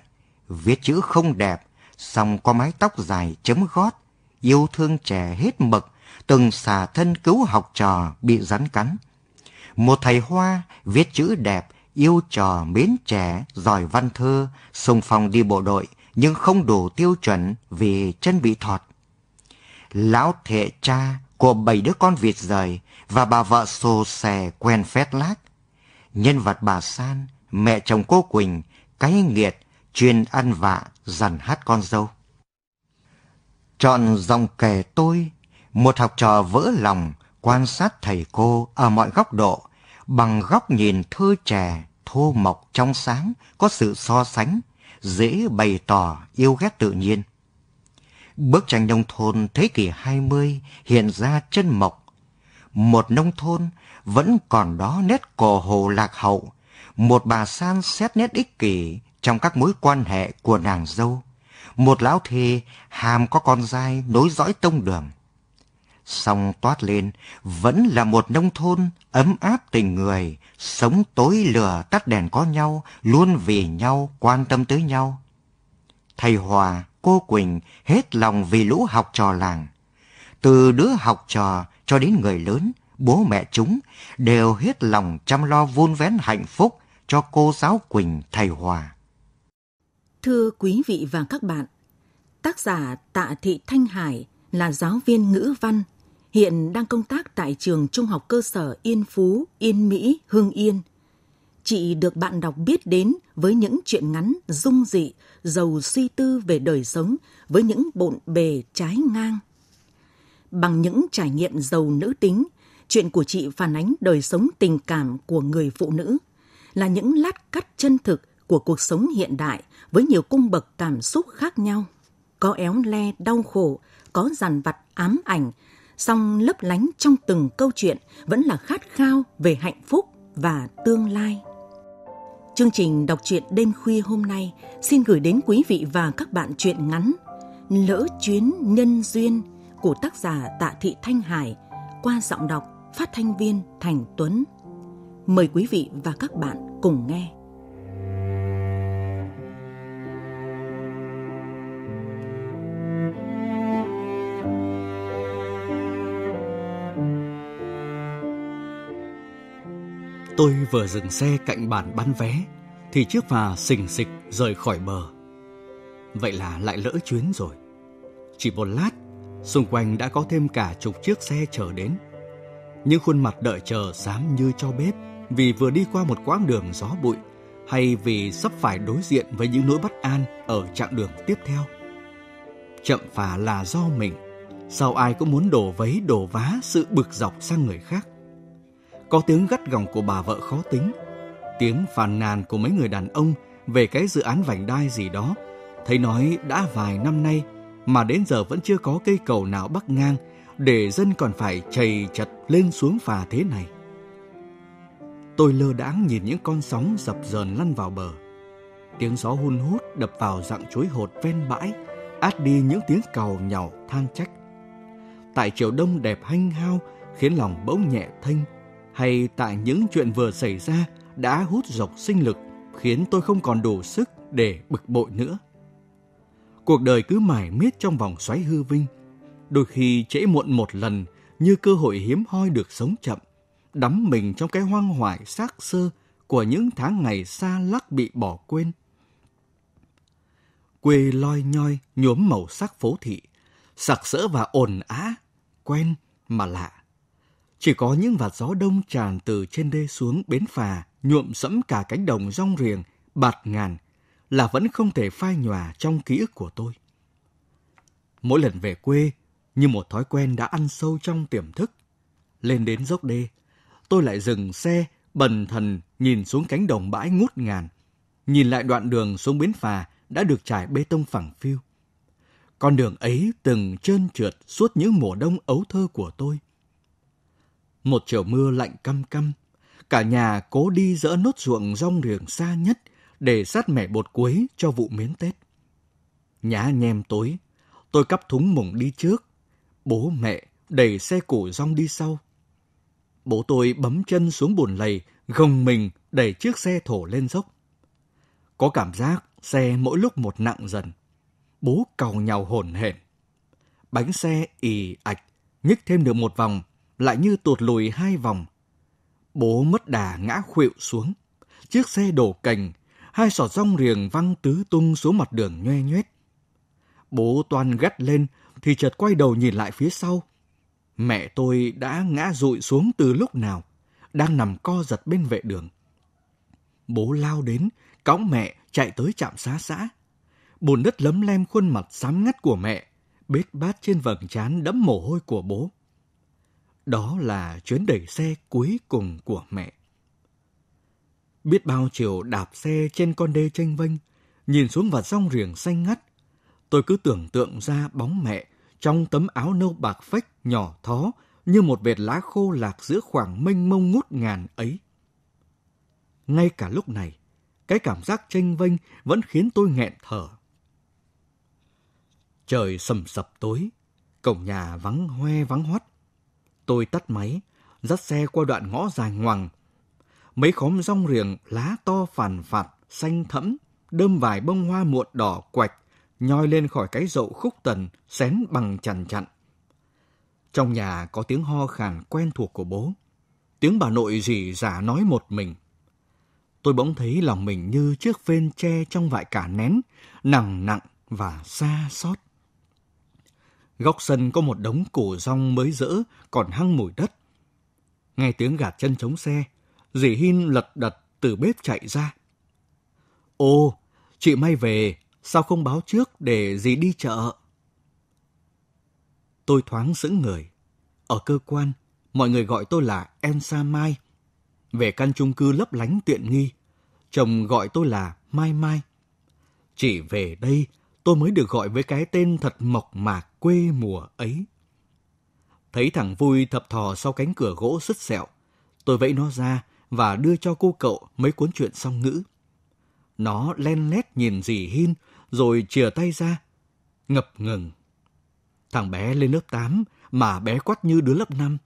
viết chữ không đẹp, song có mái tóc dài chấm gót, yêu thương trẻ hết mực, từng xả thân cứu học trò bị rắn cắn. Một thầy hoa viết chữ đẹp, yêu trò mến trẻ, giỏi văn thơ, sung phong đi bộ đội, nhưng không đủ tiêu chuẩn vì chân bị thọt. Lão thệ cha của bảy đứa con vịt rời và bà vợ xồ xè quen phét lác. Nhân vật bà San, mẹ chồng cô Quỳnh, cái nghiệt, chuyên ăn vạ, dằn hát con dâu. Chọn dòng kể tôi, một học trò vỡ lòng quan sát thầy cô ở mọi góc độ, bằng góc nhìn thơ trẻ, thô mộc trong sáng, có sự so sánh, dễ bày tỏ yêu ghét tự nhiên. Bức tranh nông thôn thế kỷ 20 hiện ra chân mộc. Một nông thôn vẫn còn đó nét cổ hồ lạc hậu, một bà san xét nét ích kỷ trong các mối quan hệ của nàng dâu. Một lão thề hàm có con dai nối dõi tông đường song toát lên vẫn là một nông thôn ấm áp tình người, sống tối lửa tắt đèn có nhau, luôn vì nhau, quan tâm tới nhau. Thầy Hòa, cô Quỳnh hết lòng vì lũ học trò làng. Từ đứa học trò cho đến người lớn, bố mẹ chúng đều hết lòng chăm lo vun vén hạnh phúc cho cô giáo Quỳnh thầy Hòa. Thưa quý vị và các bạn, tác giả Tạ Thị Thanh Hải là giáo viên ngữ văn hiện đang công tác tại trường trung học cơ sở Yên Phú, Yên Mỹ, Hưng Yên. Chị được bạn đọc biết đến với những chuyện ngắn, dung dị, giàu suy tư về đời sống, với những bộn bề trái ngang. Bằng những trải nghiệm giàu nữ tính, chuyện của chị phản ánh đời sống tình cảm của người phụ nữ, là những lát cắt chân thực của cuộc sống hiện đại với nhiều cung bậc cảm xúc khác nhau. Có éo le đau khổ, có dằn vặt ám ảnh, song lấp lánh trong từng câu chuyện vẫn là khát khao về hạnh phúc và tương lai. Chương trình đọc truyện đêm khuya hôm nay xin gửi đến quý vị và các bạn truyện ngắn Lỡ chuyến nhân duyên của tác giả Tạ Thị Thanh Hải qua giọng đọc phát thanh viên Thành Tuấn. Mời quý vị và các bạn cùng nghe. Tôi vừa dừng xe cạnh bàn bán vé thì chiếc phà xình xịch rời khỏi bờ. Vậy là lại lỡ chuyến rồi. Chỉ một lát, xung quanh đã có thêm cả chục chiếc xe chờ đến. Những khuôn mặt đợi chờ xám như cho bếp vì vừa đi qua một quãng đường gió bụi hay vì sắp phải đối diện với những nỗi bất an ở chặng đường tiếp theo. Chậm phà là do mình, sao ai cũng muốn đổ vấy đổ vá sự bực dọc sang người khác có tiếng gắt gỏng của bà vợ khó tính, tiếng phàn nàn của mấy người đàn ông về cái dự án vành đai gì đó. Thấy nói đã vài năm nay mà đến giờ vẫn chưa có cây cầu nào bắc ngang để dân còn phải chầy chật lên xuống phà thế này. Tôi lơ đãng nhìn những con sóng dập dờn lăn vào bờ. Tiếng gió hun hút đập vào dạng chuối hột ven bãi, át đi những tiếng cầu nhàu than trách. Tại chiều đông đẹp hanh hao khiến lòng bỗng nhẹ thanh hay tại những chuyện vừa xảy ra đã hút dọc sinh lực khiến tôi không còn đủ sức để bực bội nữa. Cuộc đời cứ mải miết trong vòng xoáy hư vinh, đôi khi trễ muộn một lần như cơ hội hiếm hoi được sống chậm, đắm mình trong cái hoang hoại xác sơ của những tháng ngày xa lắc bị bỏ quên. Quê loi nhoi nhuốm màu sắc phố thị, sặc sỡ và ồn á, quen mà lạ chỉ có những vạt gió đông tràn từ trên đê xuống bến phà, nhuộm sẫm cả cánh đồng rong riềng, bạt ngàn, là vẫn không thể phai nhòa trong ký ức của tôi. Mỗi lần về quê, như một thói quen đã ăn sâu trong tiềm thức. Lên đến dốc đê, tôi lại dừng xe, bần thần nhìn xuống cánh đồng bãi ngút ngàn, nhìn lại đoạn đường xuống bến phà đã được trải bê tông phẳng phiu. Con đường ấy từng trơn trượt suốt những mùa đông ấu thơ của tôi. Một chiều mưa lạnh căm căm, cả nhà cố đi dỡ nốt ruộng rong riềng xa nhất để sát mẻ bột quế cho vụ miến Tết. Nhá nhem tối, tôi cắp thúng mùng đi trước, bố mẹ đẩy xe củ rong đi sau. Bố tôi bấm chân xuống bùn lầy, gồng mình đẩy chiếc xe thổ lên dốc. Có cảm giác xe mỗi lúc một nặng dần. Bố cầu nhào hồn hển. Bánh xe ì ạch, nhích thêm được một vòng lại như tụt lùi hai vòng. Bố mất đà ngã khuỵu xuống, chiếc xe đổ cành, hai sọt rong riềng văng tứ tung xuống mặt đường nhoe nhoét. Bố toàn gắt lên thì chợt quay đầu nhìn lại phía sau. Mẹ tôi đã ngã rụi xuống từ lúc nào, đang nằm co giật bên vệ đường. Bố lao đến, cõng mẹ chạy tới trạm xá xã. Bùn đất lấm lem khuôn mặt xám ngắt của mẹ, bết bát trên vầng trán đẫm mồ hôi của bố. Đó là chuyến đẩy xe cuối cùng của mẹ. Biết bao chiều đạp xe trên con đê tranh vênh, nhìn xuống vào rong riềng xanh ngắt, tôi cứ tưởng tượng ra bóng mẹ trong tấm áo nâu bạc phách nhỏ thó như một vệt lá khô lạc giữa khoảng mênh mông ngút ngàn ấy. Ngay cả lúc này, cái cảm giác tranh vênh vẫn khiến tôi nghẹn thở. Trời sầm sập tối, cổng nhà vắng hoe vắng hoắt, Tôi tắt máy, dắt xe qua đoạn ngõ dài ngoằng. Mấy khóm rong riềng lá to phản phạt, xanh thẫm, đơm vài bông hoa muộn đỏ quạch, nhoi lên khỏi cái rậu khúc tần, xén bằng chằn chặn. Trong nhà có tiếng ho khàn quen thuộc của bố. Tiếng bà nội dì giả nói một mình. Tôi bỗng thấy lòng mình như chiếc phên tre trong vại cả nén, nặng nặng và xa xót. Góc sân có một đống củ rong mới rỡ, còn hăng mùi đất. Nghe tiếng gạt chân chống xe, dì Hin lật đật từ bếp chạy ra. Ô, chị May về, sao không báo trước để dì đi chợ? Tôi thoáng sững người. Ở cơ quan, mọi người gọi tôi là em Sa Mai. Về căn chung cư lấp lánh tiện nghi, chồng gọi tôi là Mai Mai. Chỉ về đây, tôi mới được gọi với cái tên thật mộc mạc quê mùa ấy. Thấy thằng Vui thập thò sau cánh cửa gỗ sứt sẹo, tôi vẫy nó ra và đưa cho cô cậu mấy cuốn truyện song ngữ. Nó len lét nhìn dì Hin rồi chìa tay ra, ngập ngừng. Thằng bé lên lớp 8 mà bé quắt như đứa lớp 5.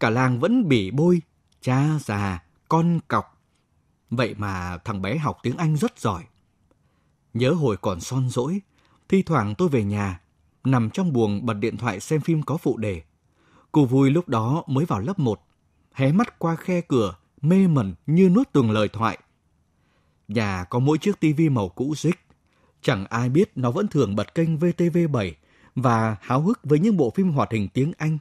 Cả làng vẫn bỉ bôi, cha già, con cọc. Vậy mà thằng bé học tiếng Anh rất giỏi. Nhớ hồi còn son dỗi, thi thoảng tôi về nhà nằm trong buồng bật điện thoại xem phim có phụ đề. Cô vui lúc đó mới vào lớp 1, hé mắt qua khe cửa, mê mẩn như nuốt từng lời thoại. Nhà có mỗi chiếc tivi màu cũ rích, chẳng ai biết nó vẫn thường bật kênh VTV7 và háo hức với những bộ phim hoạt hình tiếng Anh.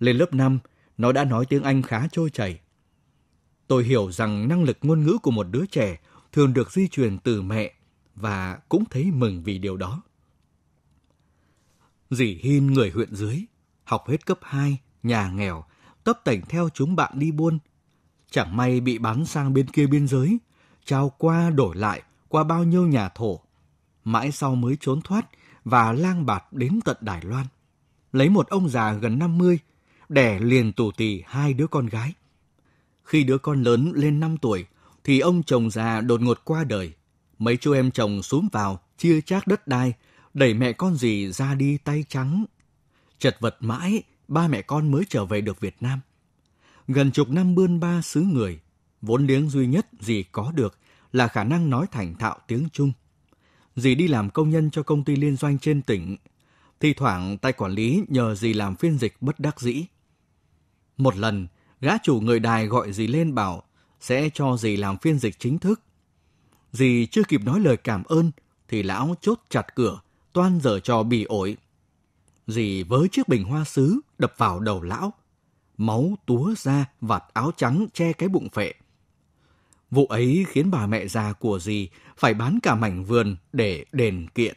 Lên lớp 5, nó đã nói tiếng Anh khá trôi chảy. Tôi hiểu rằng năng lực ngôn ngữ của một đứa trẻ thường được di truyền từ mẹ và cũng thấy mừng vì điều đó. Dì Hin người huyện dưới, học hết cấp 2, nhà nghèo, tấp tảnh theo chúng bạn đi buôn. Chẳng may bị bán sang bên kia biên giới, trao qua đổi lại qua bao nhiêu nhà thổ. Mãi sau mới trốn thoát và lang bạt đến tận Đài Loan. Lấy một ông già gần 50, đẻ liền tù tì hai đứa con gái. Khi đứa con lớn lên 5 tuổi, thì ông chồng già đột ngột qua đời. Mấy chú em chồng xuống vào, chia chác đất đai, đẩy mẹ con dì ra đi tay trắng. Chật vật mãi, ba mẹ con mới trở về được Việt Nam. Gần chục năm bươn ba xứ người, vốn liếng duy nhất dì có được là khả năng nói thành thạo tiếng Trung. Dì đi làm công nhân cho công ty liên doanh trên tỉnh, thi thoảng tay quản lý nhờ dì làm phiên dịch bất đắc dĩ. Một lần, gã chủ người đài gọi dì lên bảo sẽ cho dì làm phiên dịch chính thức. Dì chưa kịp nói lời cảm ơn thì lão chốt chặt cửa toan dở trò bỉ ổi. Dì với chiếc bình hoa sứ đập vào đầu lão, máu túa ra vạt áo trắng che cái bụng phệ. Vụ ấy khiến bà mẹ già của dì phải bán cả mảnh vườn để đền kiện.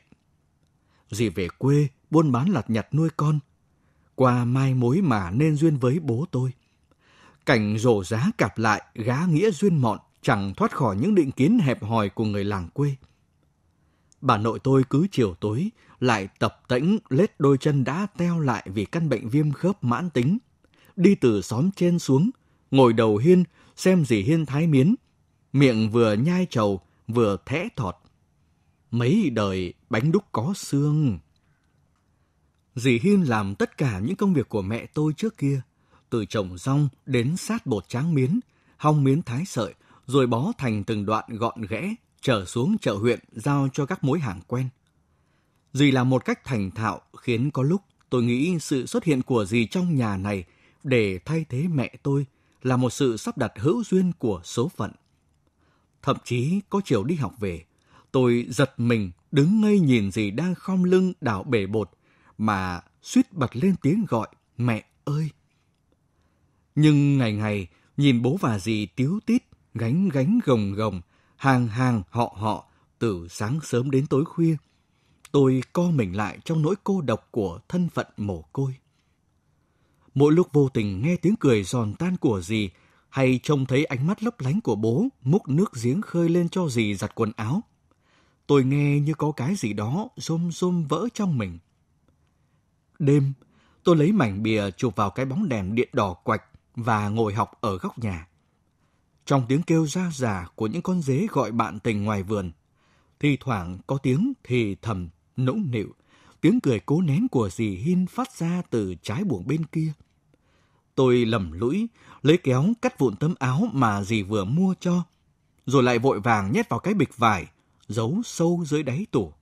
Dì về quê buôn bán lặt nhặt nuôi con, qua mai mối mà nên duyên với bố tôi. Cảnh rổ giá cặp lại gá nghĩa duyên mọn chẳng thoát khỏi những định kiến hẹp hòi của người làng quê bà nội tôi cứ chiều tối lại tập tễnh lết đôi chân đã teo lại vì căn bệnh viêm khớp mãn tính. Đi từ xóm trên xuống, ngồi đầu hiên, xem dì hiên thái miến. Miệng vừa nhai trầu, vừa thẽ thọt. Mấy đời bánh đúc có xương. Dì Hiên làm tất cả những công việc của mẹ tôi trước kia, từ trồng rong đến sát bột tráng miến, hong miến thái sợi, rồi bó thành từng đoạn gọn ghẽ, trở xuống chợ huyện giao cho các mối hàng quen. Dì là một cách thành thạo khiến có lúc tôi nghĩ sự xuất hiện của dì trong nhà này để thay thế mẹ tôi là một sự sắp đặt hữu duyên của số phận. Thậm chí có chiều đi học về, tôi giật mình đứng ngây nhìn dì đang khom lưng đảo bể bột mà suýt bật lên tiếng gọi mẹ ơi. Nhưng ngày ngày nhìn bố và dì tiếu tít, gánh gánh gồng gồng, hàng hàng họ họ từ sáng sớm đến tối khuya. Tôi co mình lại trong nỗi cô độc của thân phận mồ côi. Mỗi lúc vô tình nghe tiếng cười giòn tan của dì hay trông thấy ánh mắt lấp lánh của bố múc nước giếng khơi lên cho dì giặt quần áo. Tôi nghe như có cái gì đó rôm rôm vỡ trong mình. Đêm, tôi lấy mảnh bìa chụp vào cái bóng đèn điện đỏ quạch và ngồi học ở góc nhà. Trong tiếng kêu ra giả của những con dế gọi bạn tình ngoài vườn, thì thoảng có tiếng thì thầm, nũng nịu, tiếng cười cố nén của dì Hin phát ra từ trái buồng bên kia. Tôi lầm lũi, lấy kéo cắt vụn tấm áo mà dì vừa mua cho, rồi lại vội vàng nhét vào cái bịch vải, giấu sâu dưới đáy tủ.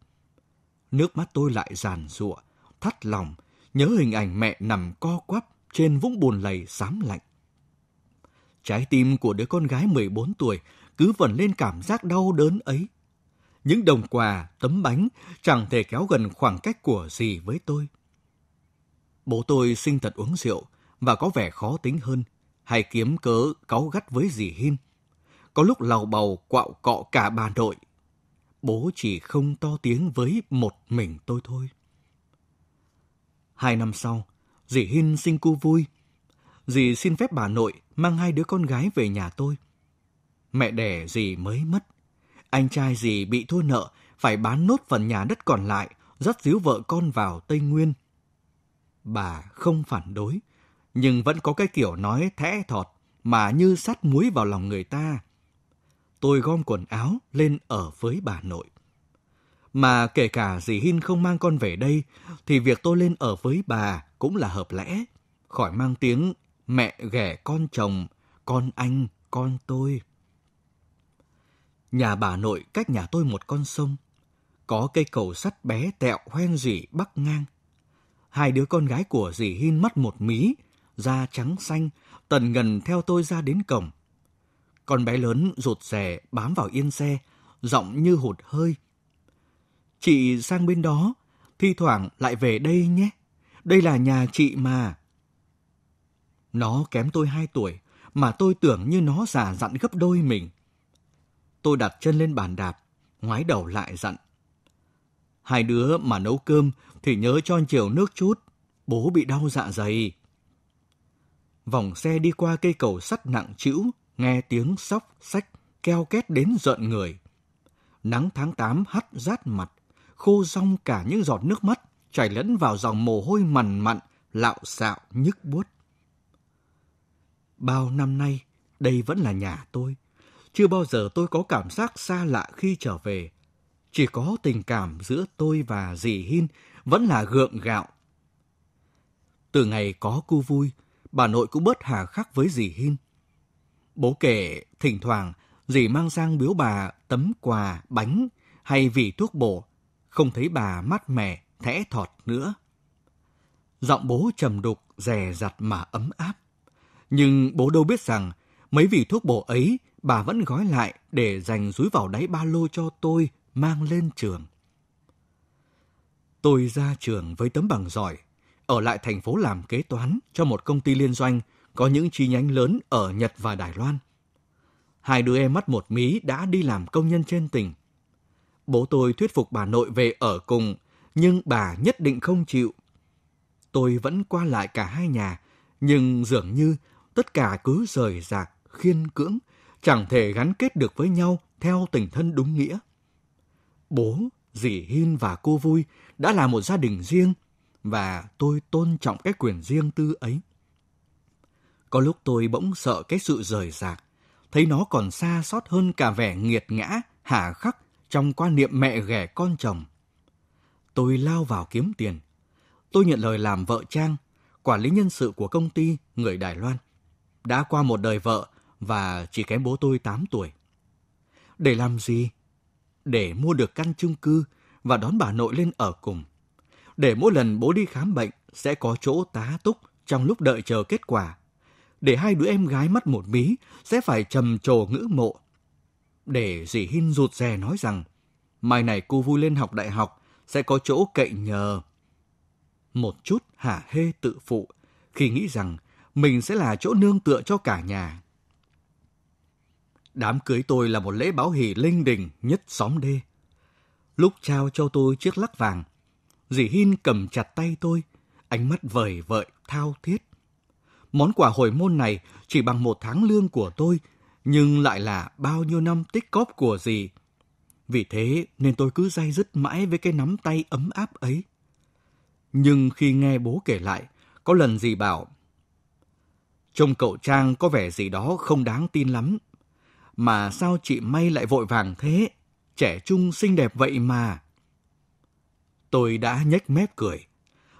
Nước mắt tôi lại giàn giụa, thắt lòng, nhớ hình ảnh mẹ nằm co quắp trên vũng bùn lầy xám lạnh. Trái tim của đứa con gái 14 tuổi cứ vẩn lên cảm giác đau đớn ấy. Những đồng quà, tấm bánh chẳng thể kéo gần khoảng cách của gì với tôi. Bố tôi sinh thật uống rượu và có vẻ khó tính hơn, hay kiếm cớ cáu gắt với dì Hin. Có lúc lầu bầu quạo cọ cả bà nội. Bố chỉ không to tiếng với một mình tôi thôi. Hai năm sau, dì Hin sinh cu vui – dì xin phép bà nội mang hai đứa con gái về nhà tôi. Mẹ đẻ dì mới mất. Anh trai dì bị thua nợ, phải bán nốt phần nhà đất còn lại, dắt díu vợ con vào Tây Nguyên. Bà không phản đối, nhưng vẫn có cái kiểu nói thẽ thọt mà như sắt muối vào lòng người ta. Tôi gom quần áo lên ở với bà nội. Mà kể cả dì Hin không mang con về đây, thì việc tôi lên ở với bà cũng là hợp lẽ, khỏi mang tiếng mẹ ghẻ con chồng, con anh, con tôi. Nhà bà nội cách nhà tôi một con sông. Có cây cầu sắt bé tẹo hoen dỉ bắc ngang. Hai đứa con gái của dì hin mắt một mí, da trắng xanh, tần ngần theo tôi ra đến cổng. Con bé lớn rụt rè bám vào yên xe, giọng như hụt hơi. Chị sang bên đó, thi thoảng lại về đây nhé. Đây là nhà chị mà. Nó kém tôi 2 tuổi, mà tôi tưởng như nó già dặn gấp đôi mình. Tôi đặt chân lên bàn đạp, ngoái đầu lại dặn. Hai đứa mà nấu cơm thì nhớ cho chiều nước chút, bố bị đau dạ dày. Vòng xe đi qua cây cầu sắt nặng chịu, nghe tiếng sóc, sách, keo két đến giận người. Nắng tháng 8 hắt rát mặt, khô rong cả những giọt nước mắt chảy lẫn vào dòng mồ hôi mằn mặn, lạo xạo, nhức buốt. Bao năm nay, đây vẫn là nhà tôi. Chưa bao giờ tôi có cảm giác xa lạ khi trở về. Chỉ có tình cảm giữa tôi và dì Hin vẫn là gượng gạo. Từ ngày có cu vui, bà nội cũng bớt hà khắc với dì Hin. Bố kể, thỉnh thoảng, dì mang sang biếu bà tấm quà, bánh hay vị thuốc bổ, không thấy bà mát mẻ, thẽ thọt nữa. Giọng bố trầm đục, rè rặt mà ấm áp. Nhưng bố đâu biết rằng mấy vị thuốc bổ ấy bà vẫn gói lại để dành dúi vào đáy ba lô cho tôi mang lên trường. Tôi ra trường với tấm bằng giỏi, ở lại thành phố làm kế toán cho một công ty liên doanh có những chi nhánh lớn ở Nhật và Đài Loan. Hai đứa em mắt một mí đã đi làm công nhân trên tỉnh. Bố tôi thuyết phục bà nội về ở cùng, nhưng bà nhất định không chịu. Tôi vẫn qua lại cả hai nhà, nhưng dường như tất cả cứ rời rạc, khiên cưỡng, chẳng thể gắn kết được với nhau theo tình thân đúng nghĩa. Bố, dì hiên và cô Vui đã là một gia đình riêng và tôi tôn trọng cái quyền riêng tư ấy. Có lúc tôi bỗng sợ cái sự rời rạc, thấy nó còn xa xót hơn cả vẻ nghiệt ngã, hà khắc trong quan niệm mẹ ghẻ con chồng. Tôi lao vào kiếm tiền. Tôi nhận lời làm vợ Trang, quản lý nhân sự của công ty người Đài Loan đã qua một đời vợ và chỉ kém bố tôi 8 tuổi. Để làm gì? Để mua được căn chung cư và đón bà nội lên ở cùng. Để mỗi lần bố đi khám bệnh sẽ có chỗ tá túc trong lúc đợi chờ kết quả. Để hai đứa em gái mắt một mí sẽ phải trầm trồ ngữ mộ. Để dì Hin rụt rè nói rằng mai này cô vui lên học đại học sẽ có chỗ cậy nhờ. Một chút hả hê tự phụ khi nghĩ rằng mình sẽ là chỗ nương tựa cho cả nhà. Đám cưới tôi là một lễ báo hỷ linh đình nhất xóm đê. Lúc trao cho tôi chiếc lắc vàng, dì Hin cầm chặt tay tôi, ánh mắt vời vợi, thao thiết. Món quà hồi môn này chỉ bằng một tháng lương của tôi, nhưng lại là bao nhiêu năm tích cóp của dì. Vì thế nên tôi cứ day dứt mãi với cái nắm tay ấm áp ấy. Nhưng khi nghe bố kể lại, có lần dì bảo Trông cậu Trang có vẻ gì đó không đáng tin lắm. Mà sao chị May lại vội vàng thế? Trẻ trung xinh đẹp vậy mà. Tôi đã nhếch mép cười.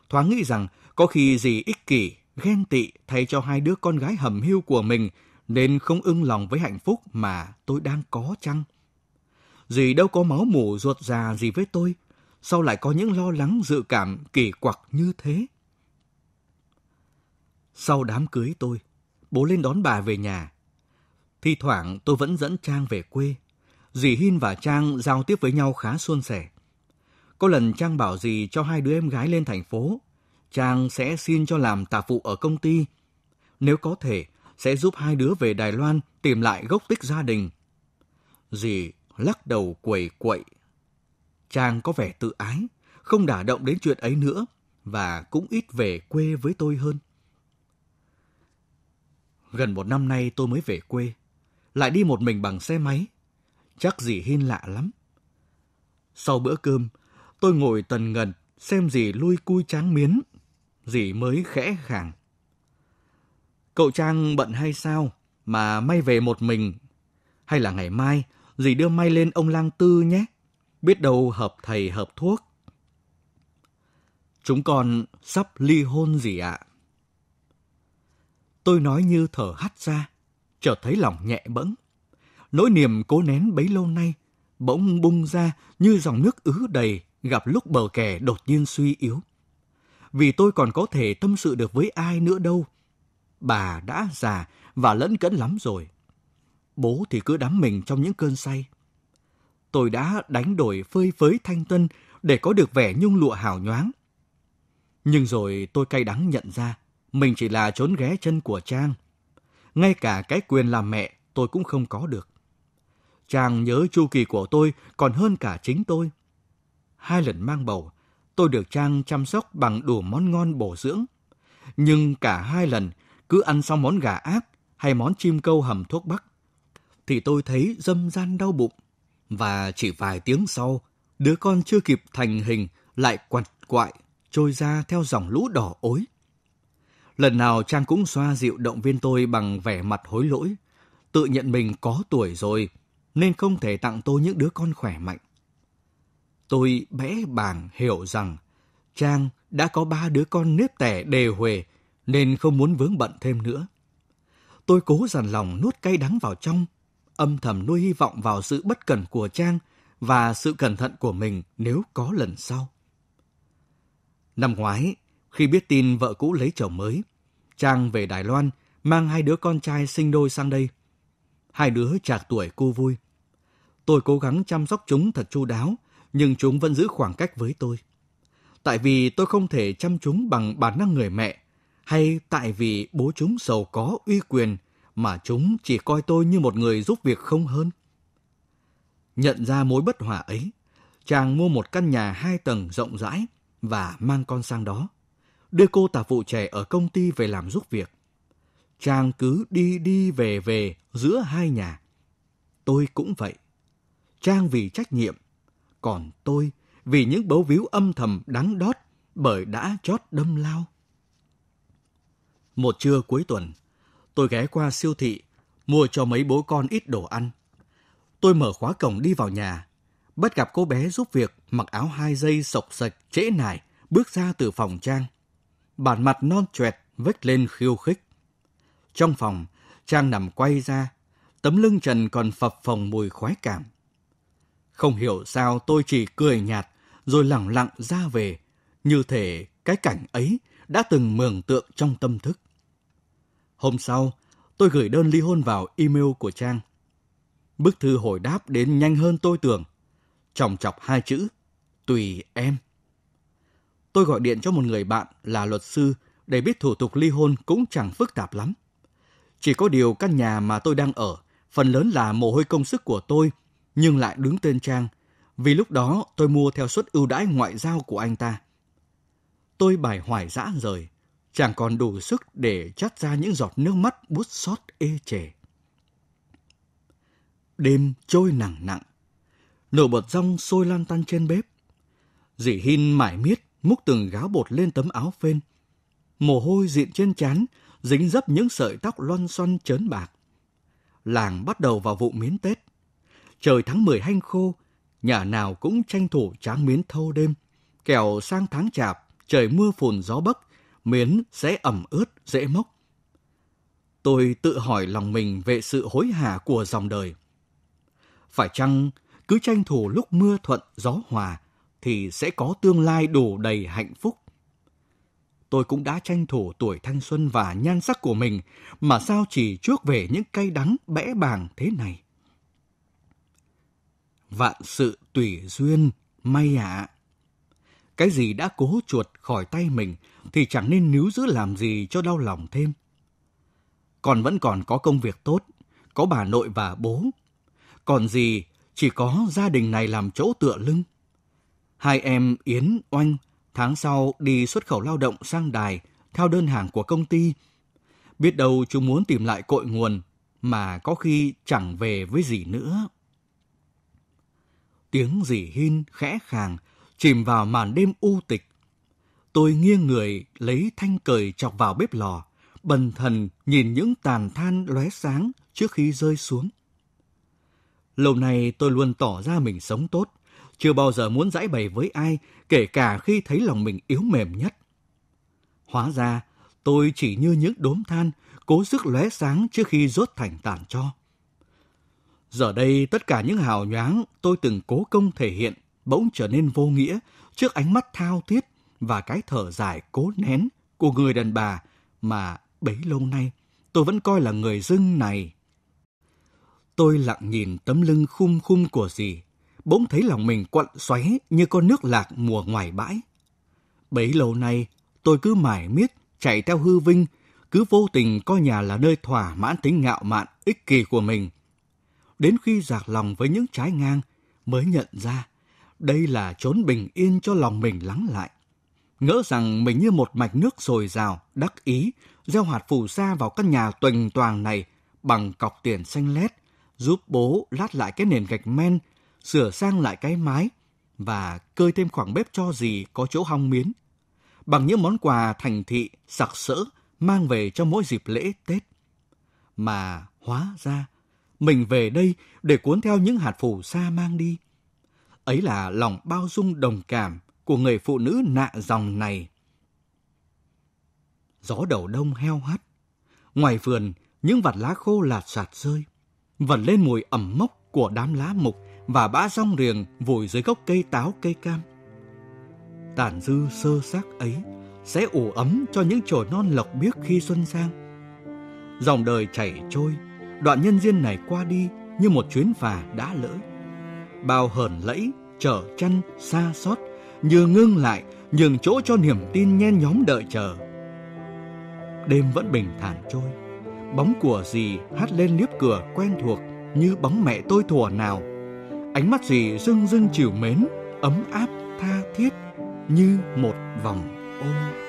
Thoáng nghĩ rằng có khi gì ích kỷ, ghen tị thay cho hai đứa con gái hầm hưu của mình nên không ưng lòng với hạnh phúc mà tôi đang có chăng? Dì đâu có máu mủ ruột già gì với tôi, sao lại có những lo lắng dự cảm kỳ quặc như thế? Sau đám cưới tôi, bố lên đón bà về nhà. Thi thoảng tôi vẫn dẫn Trang về quê. Dì Hin và Trang giao tiếp với nhau khá suôn sẻ. Có lần Trang bảo dì cho hai đứa em gái lên thành phố. Trang sẽ xin cho làm tạp vụ ở công ty. Nếu có thể, sẽ giúp hai đứa về Đài Loan tìm lại gốc tích gia đình. Dì lắc đầu quẩy quậy. Trang có vẻ tự ái, không đả động đến chuyện ấy nữa và cũng ít về quê với tôi hơn. Gần một năm nay tôi mới về quê, lại đi một mình bằng xe máy. Chắc gì Hin lạ lắm. Sau bữa cơm, tôi ngồi tần ngần xem gì lui cui tráng miến, dì mới khẽ khàng. Cậu Trang bận hay sao mà may về một mình? Hay là ngày mai dì đưa may lên ông lang tư nhé? Biết đâu hợp thầy hợp thuốc. Chúng con sắp ly hôn gì ạ? À? Tôi nói như thở hắt ra, chợt thấy lòng nhẹ bẫng. Nỗi niềm cố nén bấy lâu nay bỗng bung ra như dòng nước ứ đầy gặp lúc bờ kè đột nhiên suy yếu. Vì tôi còn có thể tâm sự được với ai nữa đâu. Bà đã già và lẫn cẫn lắm rồi. Bố thì cứ đắm mình trong những cơn say. Tôi đã đánh đổi phơi phới thanh tân để có được vẻ nhung lụa hào nhoáng. Nhưng rồi tôi cay đắng nhận ra, mình chỉ là trốn ghé chân của Trang. Ngay cả cái quyền làm mẹ tôi cũng không có được. Trang nhớ chu kỳ của tôi còn hơn cả chính tôi. Hai lần mang bầu, tôi được Trang chăm sóc bằng đủ món ngon bổ dưỡng. Nhưng cả hai lần, cứ ăn xong món gà ác hay món chim câu hầm thuốc bắc, thì tôi thấy dâm gian đau bụng. Và chỉ vài tiếng sau, đứa con chưa kịp thành hình lại quặt quại trôi ra theo dòng lũ đỏ ối. Lần nào Trang cũng xoa dịu động viên tôi bằng vẻ mặt hối lỗi, tự nhận mình có tuổi rồi nên không thể tặng tôi những đứa con khỏe mạnh. Tôi bẽ bàng hiểu rằng Trang đã có ba đứa con nếp tẻ đề huề nên không muốn vướng bận thêm nữa. Tôi cố dằn lòng nuốt cay đắng vào trong, âm thầm nuôi hy vọng vào sự bất cẩn của Trang và sự cẩn thận của mình nếu có lần sau. Năm ngoái, khi biết tin vợ cũ lấy chồng mới, Trang về Đài Loan mang hai đứa con trai sinh đôi sang đây. Hai đứa trạc tuổi cu vui. Tôi cố gắng chăm sóc chúng thật chu đáo, nhưng chúng vẫn giữ khoảng cách với tôi. Tại vì tôi không thể chăm chúng bằng bản năng người mẹ, hay tại vì bố chúng giàu có uy quyền mà chúng chỉ coi tôi như một người giúp việc không hơn. Nhận ra mối bất hòa ấy, chàng mua một căn nhà hai tầng rộng rãi và mang con sang đó đưa cô tạp vụ trẻ ở công ty về làm giúp việc. Trang cứ đi đi về về giữa hai nhà. Tôi cũng vậy. Trang vì trách nhiệm, còn tôi vì những bấu víu âm thầm đắng đót bởi đã chót đâm lao. Một trưa cuối tuần, tôi ghé qua siêu thị mua cho mấy bố con ít đồ ăn. Tôi mở khóa cổng đi vào nhà, bắt gặp cô bé giúp việc mặc áo hai dây sọc sạch trễ nải bước ra từ phòng Trang bản mặt non choẹt vếch lên khiêu khích. Trong phòng, Trang nằm quay ra, tấm lưng trần còn phập phồng mùi khoái cảm. Không hiểu sao tôi chỉ cười nhạt rồi lẳng lặng ra về, như thể cái cảnh ấy đã từng mường tượng trong tâm thức. Hôm sau, tôi gửi đơn ly hôn vào email của Trang. Bức thư hồi đáp đến nhanh hơn tôi tưởng. chồng chọc hai chữ, tùy em tôi gọi điện cho một người bạn là luật sư để biết thủ tục ly hôn cũng chẳng phức tạp lắm. Chỉ có điều căn nhà mà tôi đang ở, phần lớn là mồ hôi công sức của tôi, nhưng lại đứng tên Trang, vì lúc đó tôi mua theo suất ưu đãi ngoại giao của anh ta. Tôi bài hoài dã rời, chẳng còn đủ sức để chắt ra những giọt nước mắt bút xót ê chề. Đêm trôi nặng nặng, nồi bột rong sôi lan tan trên bếp. Dì Hin mải miết múc từng gáo bột lên tấm áo phên. Mồ hôi diện trên chán, dính dấp những sợi tóc loăn xoăn chớn bạc. Làng bắt đầu vào vụ miến Tết. Trời tháng 10 hanh khô, nhà nào cũng tranh thủ tráng miến thâu đêm. Kẻo sang tháng chạp, trời mưa phùn gió bấc, miến sẽ ẩm ướt, dễ mốc. Tôi tự hỏi lòng mình về sự hối hả của dòng đời. Phải chăng cứ tranh thủ lúc mưa thuận gió hòa thì sẽ có tương lai đủ đầy hạnh phúc. Tôi cũng đã tranh thủ tuổi thanh xuân và nhan sắc của mình mà sao chỉ chuốc về những cay đắng bẽ bàng thế này. Vạn sự tùy duyên, may ạ. À. Cái gì đã cố chuột khỏi tay mình thì chẳng nên níu giữ làm gì cho đau lòng thêm. Còn vẫn còn có công việc tốt, có bà nội và bố. Còn gì chỉ có gia đình này làm chỗ tựa lưng. Hai em Yến Oanh tháng sau đi xuất khẩu lao động sang Đài theo đơn hàng của công ty. Biết đâu chúng muốn tìm lại cội nguồn mà có khi chẳng về với gì nữa. Tiếng dì hin khẽ khàng chìm vào màn đêm u tịch. Tôi nghiêng người lấy thanh cời chọc vào bếp lò, bần thần nhìn những tàn than lóe sáng trước khi rơi xuống. Lâu nay tôi luôn tỏ ra mình sống tốt, chưa bao giờ muốn giải bày với ai, kể cả khi thấy lòng mình yếu mềm nhất. Hóa ra, tôi chỉ như những đốm than, cố sức lóe sáng trước khi rốt thành tàn cho. Giờ đây tất cả những hào nhoáng tôi từng cố công thể hiện bỗng trở nên vô nghĩa trước ánh mắt thao thiết và cái thở dài cố nén của người đàn bà mà bấy lâu nay tôi vẫn coi là người dưng này. Tôi lặng nhìn tấm lưng khum khum của dì, bỗng thấy lòng mình quặn xoáy như con nước lạc mùa ngoài bãi. Bấy lâu nay, tôi cứ mải miết chạy theo hư vinh, cứ vô tình coi nhà là nơi thỏa mãn tính ngạo mạn ích kỷ của mình. Đến khi giạc lòng với những trái ngang, mới nhận ra đây là chốn bình yên cho lòng mình lắng lại. Ngỡ rằng mình như một mạch nước sồi rào, đắc ý, gieo hạt phù sa vào căn nhà tuềnh toàn này bằng cọc tiền xanh lét, giúp bố lát lại cái nền gạch men sửa sang lại cái mái và cơi thêm khoảng bếp cho gì có chỗ hong miến. Bằng những món quà thành thị sặc sỡ mang về cho mỗi dịp lễ Tết. Mà hóa ra, mình về đây để cuốn theo những hạt phù sa mang đi. Ấy là lòng bao dung đồng cảm của người phụ nữ nạ dòng này. Gió đầu đông heo hắt. Ngoài vườn, những vạt lá khô lạt sạt rơi, vẩn lên mùi ẩm mốc của đám lá mục và bã rong riềng vùi dưới gốc cây táo cây cam. Tàn dư sơ xác ấy sẽ ủ ấm cho những chồi non lộc biếc khi xuân sang. Dòng đời chảy trôi, đoạn nhân duyên này qua đi như một chuyến phà đã lỡ. Bao hờn lẫy, trở chăn, xa xót, như ngưng lại, nhường chỗ cho niềm tin nhen nhóm đợi chờ. Đêm vẫn bình thản trôi, bóng của gì hát lên liếp cửa quen thuộc như bóng mẹ tôi thuở nào ánh mắt dì rưng rưng chiều mến, ấm áp tha thiết như một vòng ôm.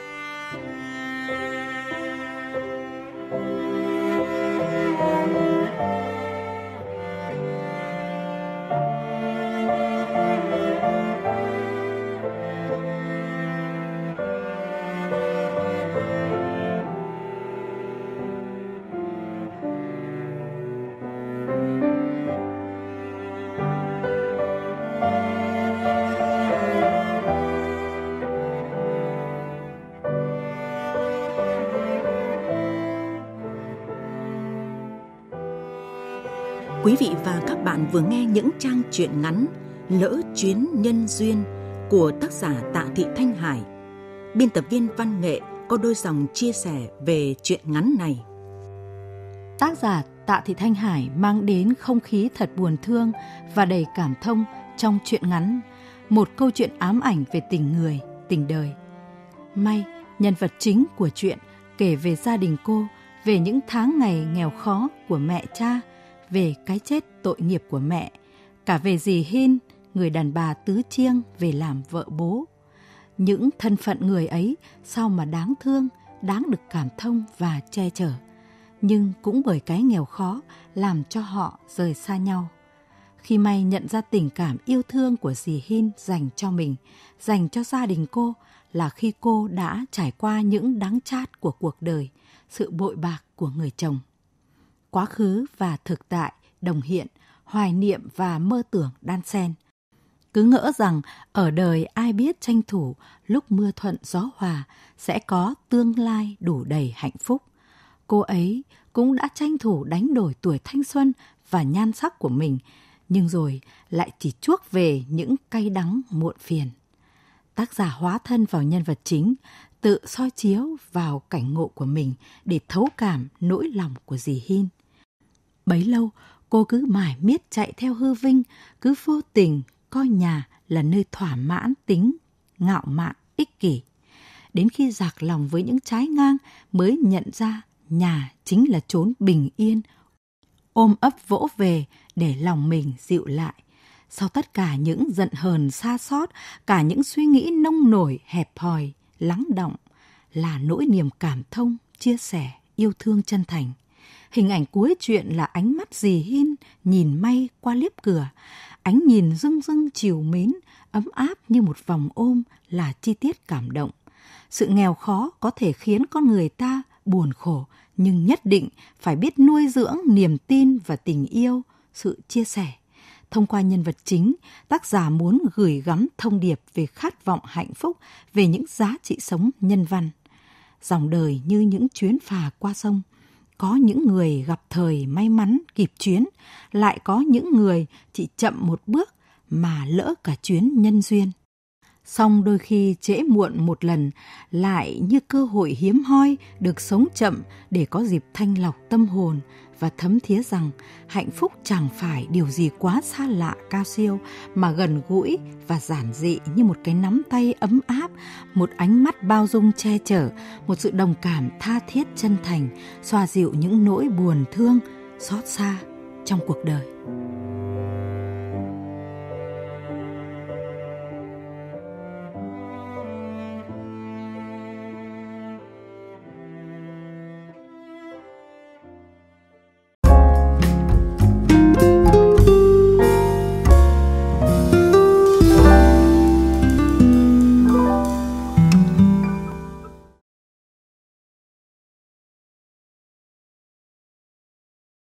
Quý vị và các bạn vừa nghe những trang truyện ngắn Lỡ chuyến nhân duyên của tác giả Tạ Thị Thanh Hải. Biên tập viên Văn Nghệ có đôi dòng chia sẻ về truyện ngắn này. Tác giả Tạ Thị Thanh Hải mang đến không khí thật buồn thương và đầy cảm thông trong truyện ngắn, một câu chuyện ám ảnh về tình người, tình đời. May, nhân vật chính của truyện kể về gia đình cô, về những tháng ngày nghèo khó của mẹ cha, về cái chết tội nghiệp của mẹ, cả về dì Hin, người đàn bà tứ chiêng về làm vợ bố. Những thân phận người ấy sao mà đáng thương, đáng được cảm thông và che chở. Nhưng cũng bởi cái nghèo khó làm cho họ rời xa nhau. Khi May nhận ra tình cảm yêu thương của dì Hin dành cho mình, dành cho gia đình cô là khi cô đã trải qua những đáng chát của cuộc đời, sự bội bạc của người chồng quá khứ và thực tại đồng hiện, hoài niệm và mơ tưởng đan xen. Cứ ngỡ rằng ở đời ai biết tranh thủ lúc mưa thuận gió hòa sẽ có tương lai đủ đầy hạnh phúc. Cô ấy cũng đã tranh thủ đánh đổi tuổi thanh xuân và nhan sắc của mình, nhưng rồi lại chỉ chuốc về những cay đắng muộn phiền. Tác giả hóa thân vào nhân vật chính, tự soi chiếu vào cảnh ngộ của mình để thấu cảm nỗi lòng của dì Hin Bấy lâu, cô cứ mãi miết chạy theo hư vinh, cứ vô tình coi nhà là nơi thỏa mãn tính, ngạo mạn, ích kỷ. Đến khi giạc lòng với những trái ngang mới nhận ra nhà chính là chốn bình yên. Ôm ấp vỗ về để lòng mình dịu lại. Sau tất cả những giận hờn xa xót, cả những suy nghĩ nông nổi, hẹp hòi, lắng động, là nỗi niềm cảm thông, chia sẻ, yêu thương chân thành. Hình ảnh cuối truyện là ánh mắt dì Hin nhìn may qua liếp cửa. Ánh nhìn rưng rưng chiều mến, ấm áp như một vòng ôm là chi tiết cảm động. Sự nghèo khó có thể khiến con người ta buồn khổ, nhưng nhất định phải biết nuôi dưỡng niềm tin và tình yêu, sự chia sẻ. Thông qua nhân vật chính, tác giả muốn gửi gắm thông điệp về khát vọng hạnh phúc, về những giá trị sống nhân văn. Dòng đời như những chuyến phà qua sông – có những người gặp thời may mắn kịp chuyến, lại có những người chỉ chậm một bước mà lỡ cả chuyến nhân duyên. Song đôi khi trễ muộn một lần lại như cơ hội hiếm hoi được sống chậm để có dịp thanh lọc tâm hồn, và thấm thía rằng hạnh phúc chẳng phải điều gì quá xa lạ cao siêu mà gần gũi và giản dị như một cái nắm tay ấm áp, một ánh mắt bao dung che chở, một sự đồng cảm tha thiết chân thành, xoa dịu những nỗi buồn thương, xót xa trong cuộc đời.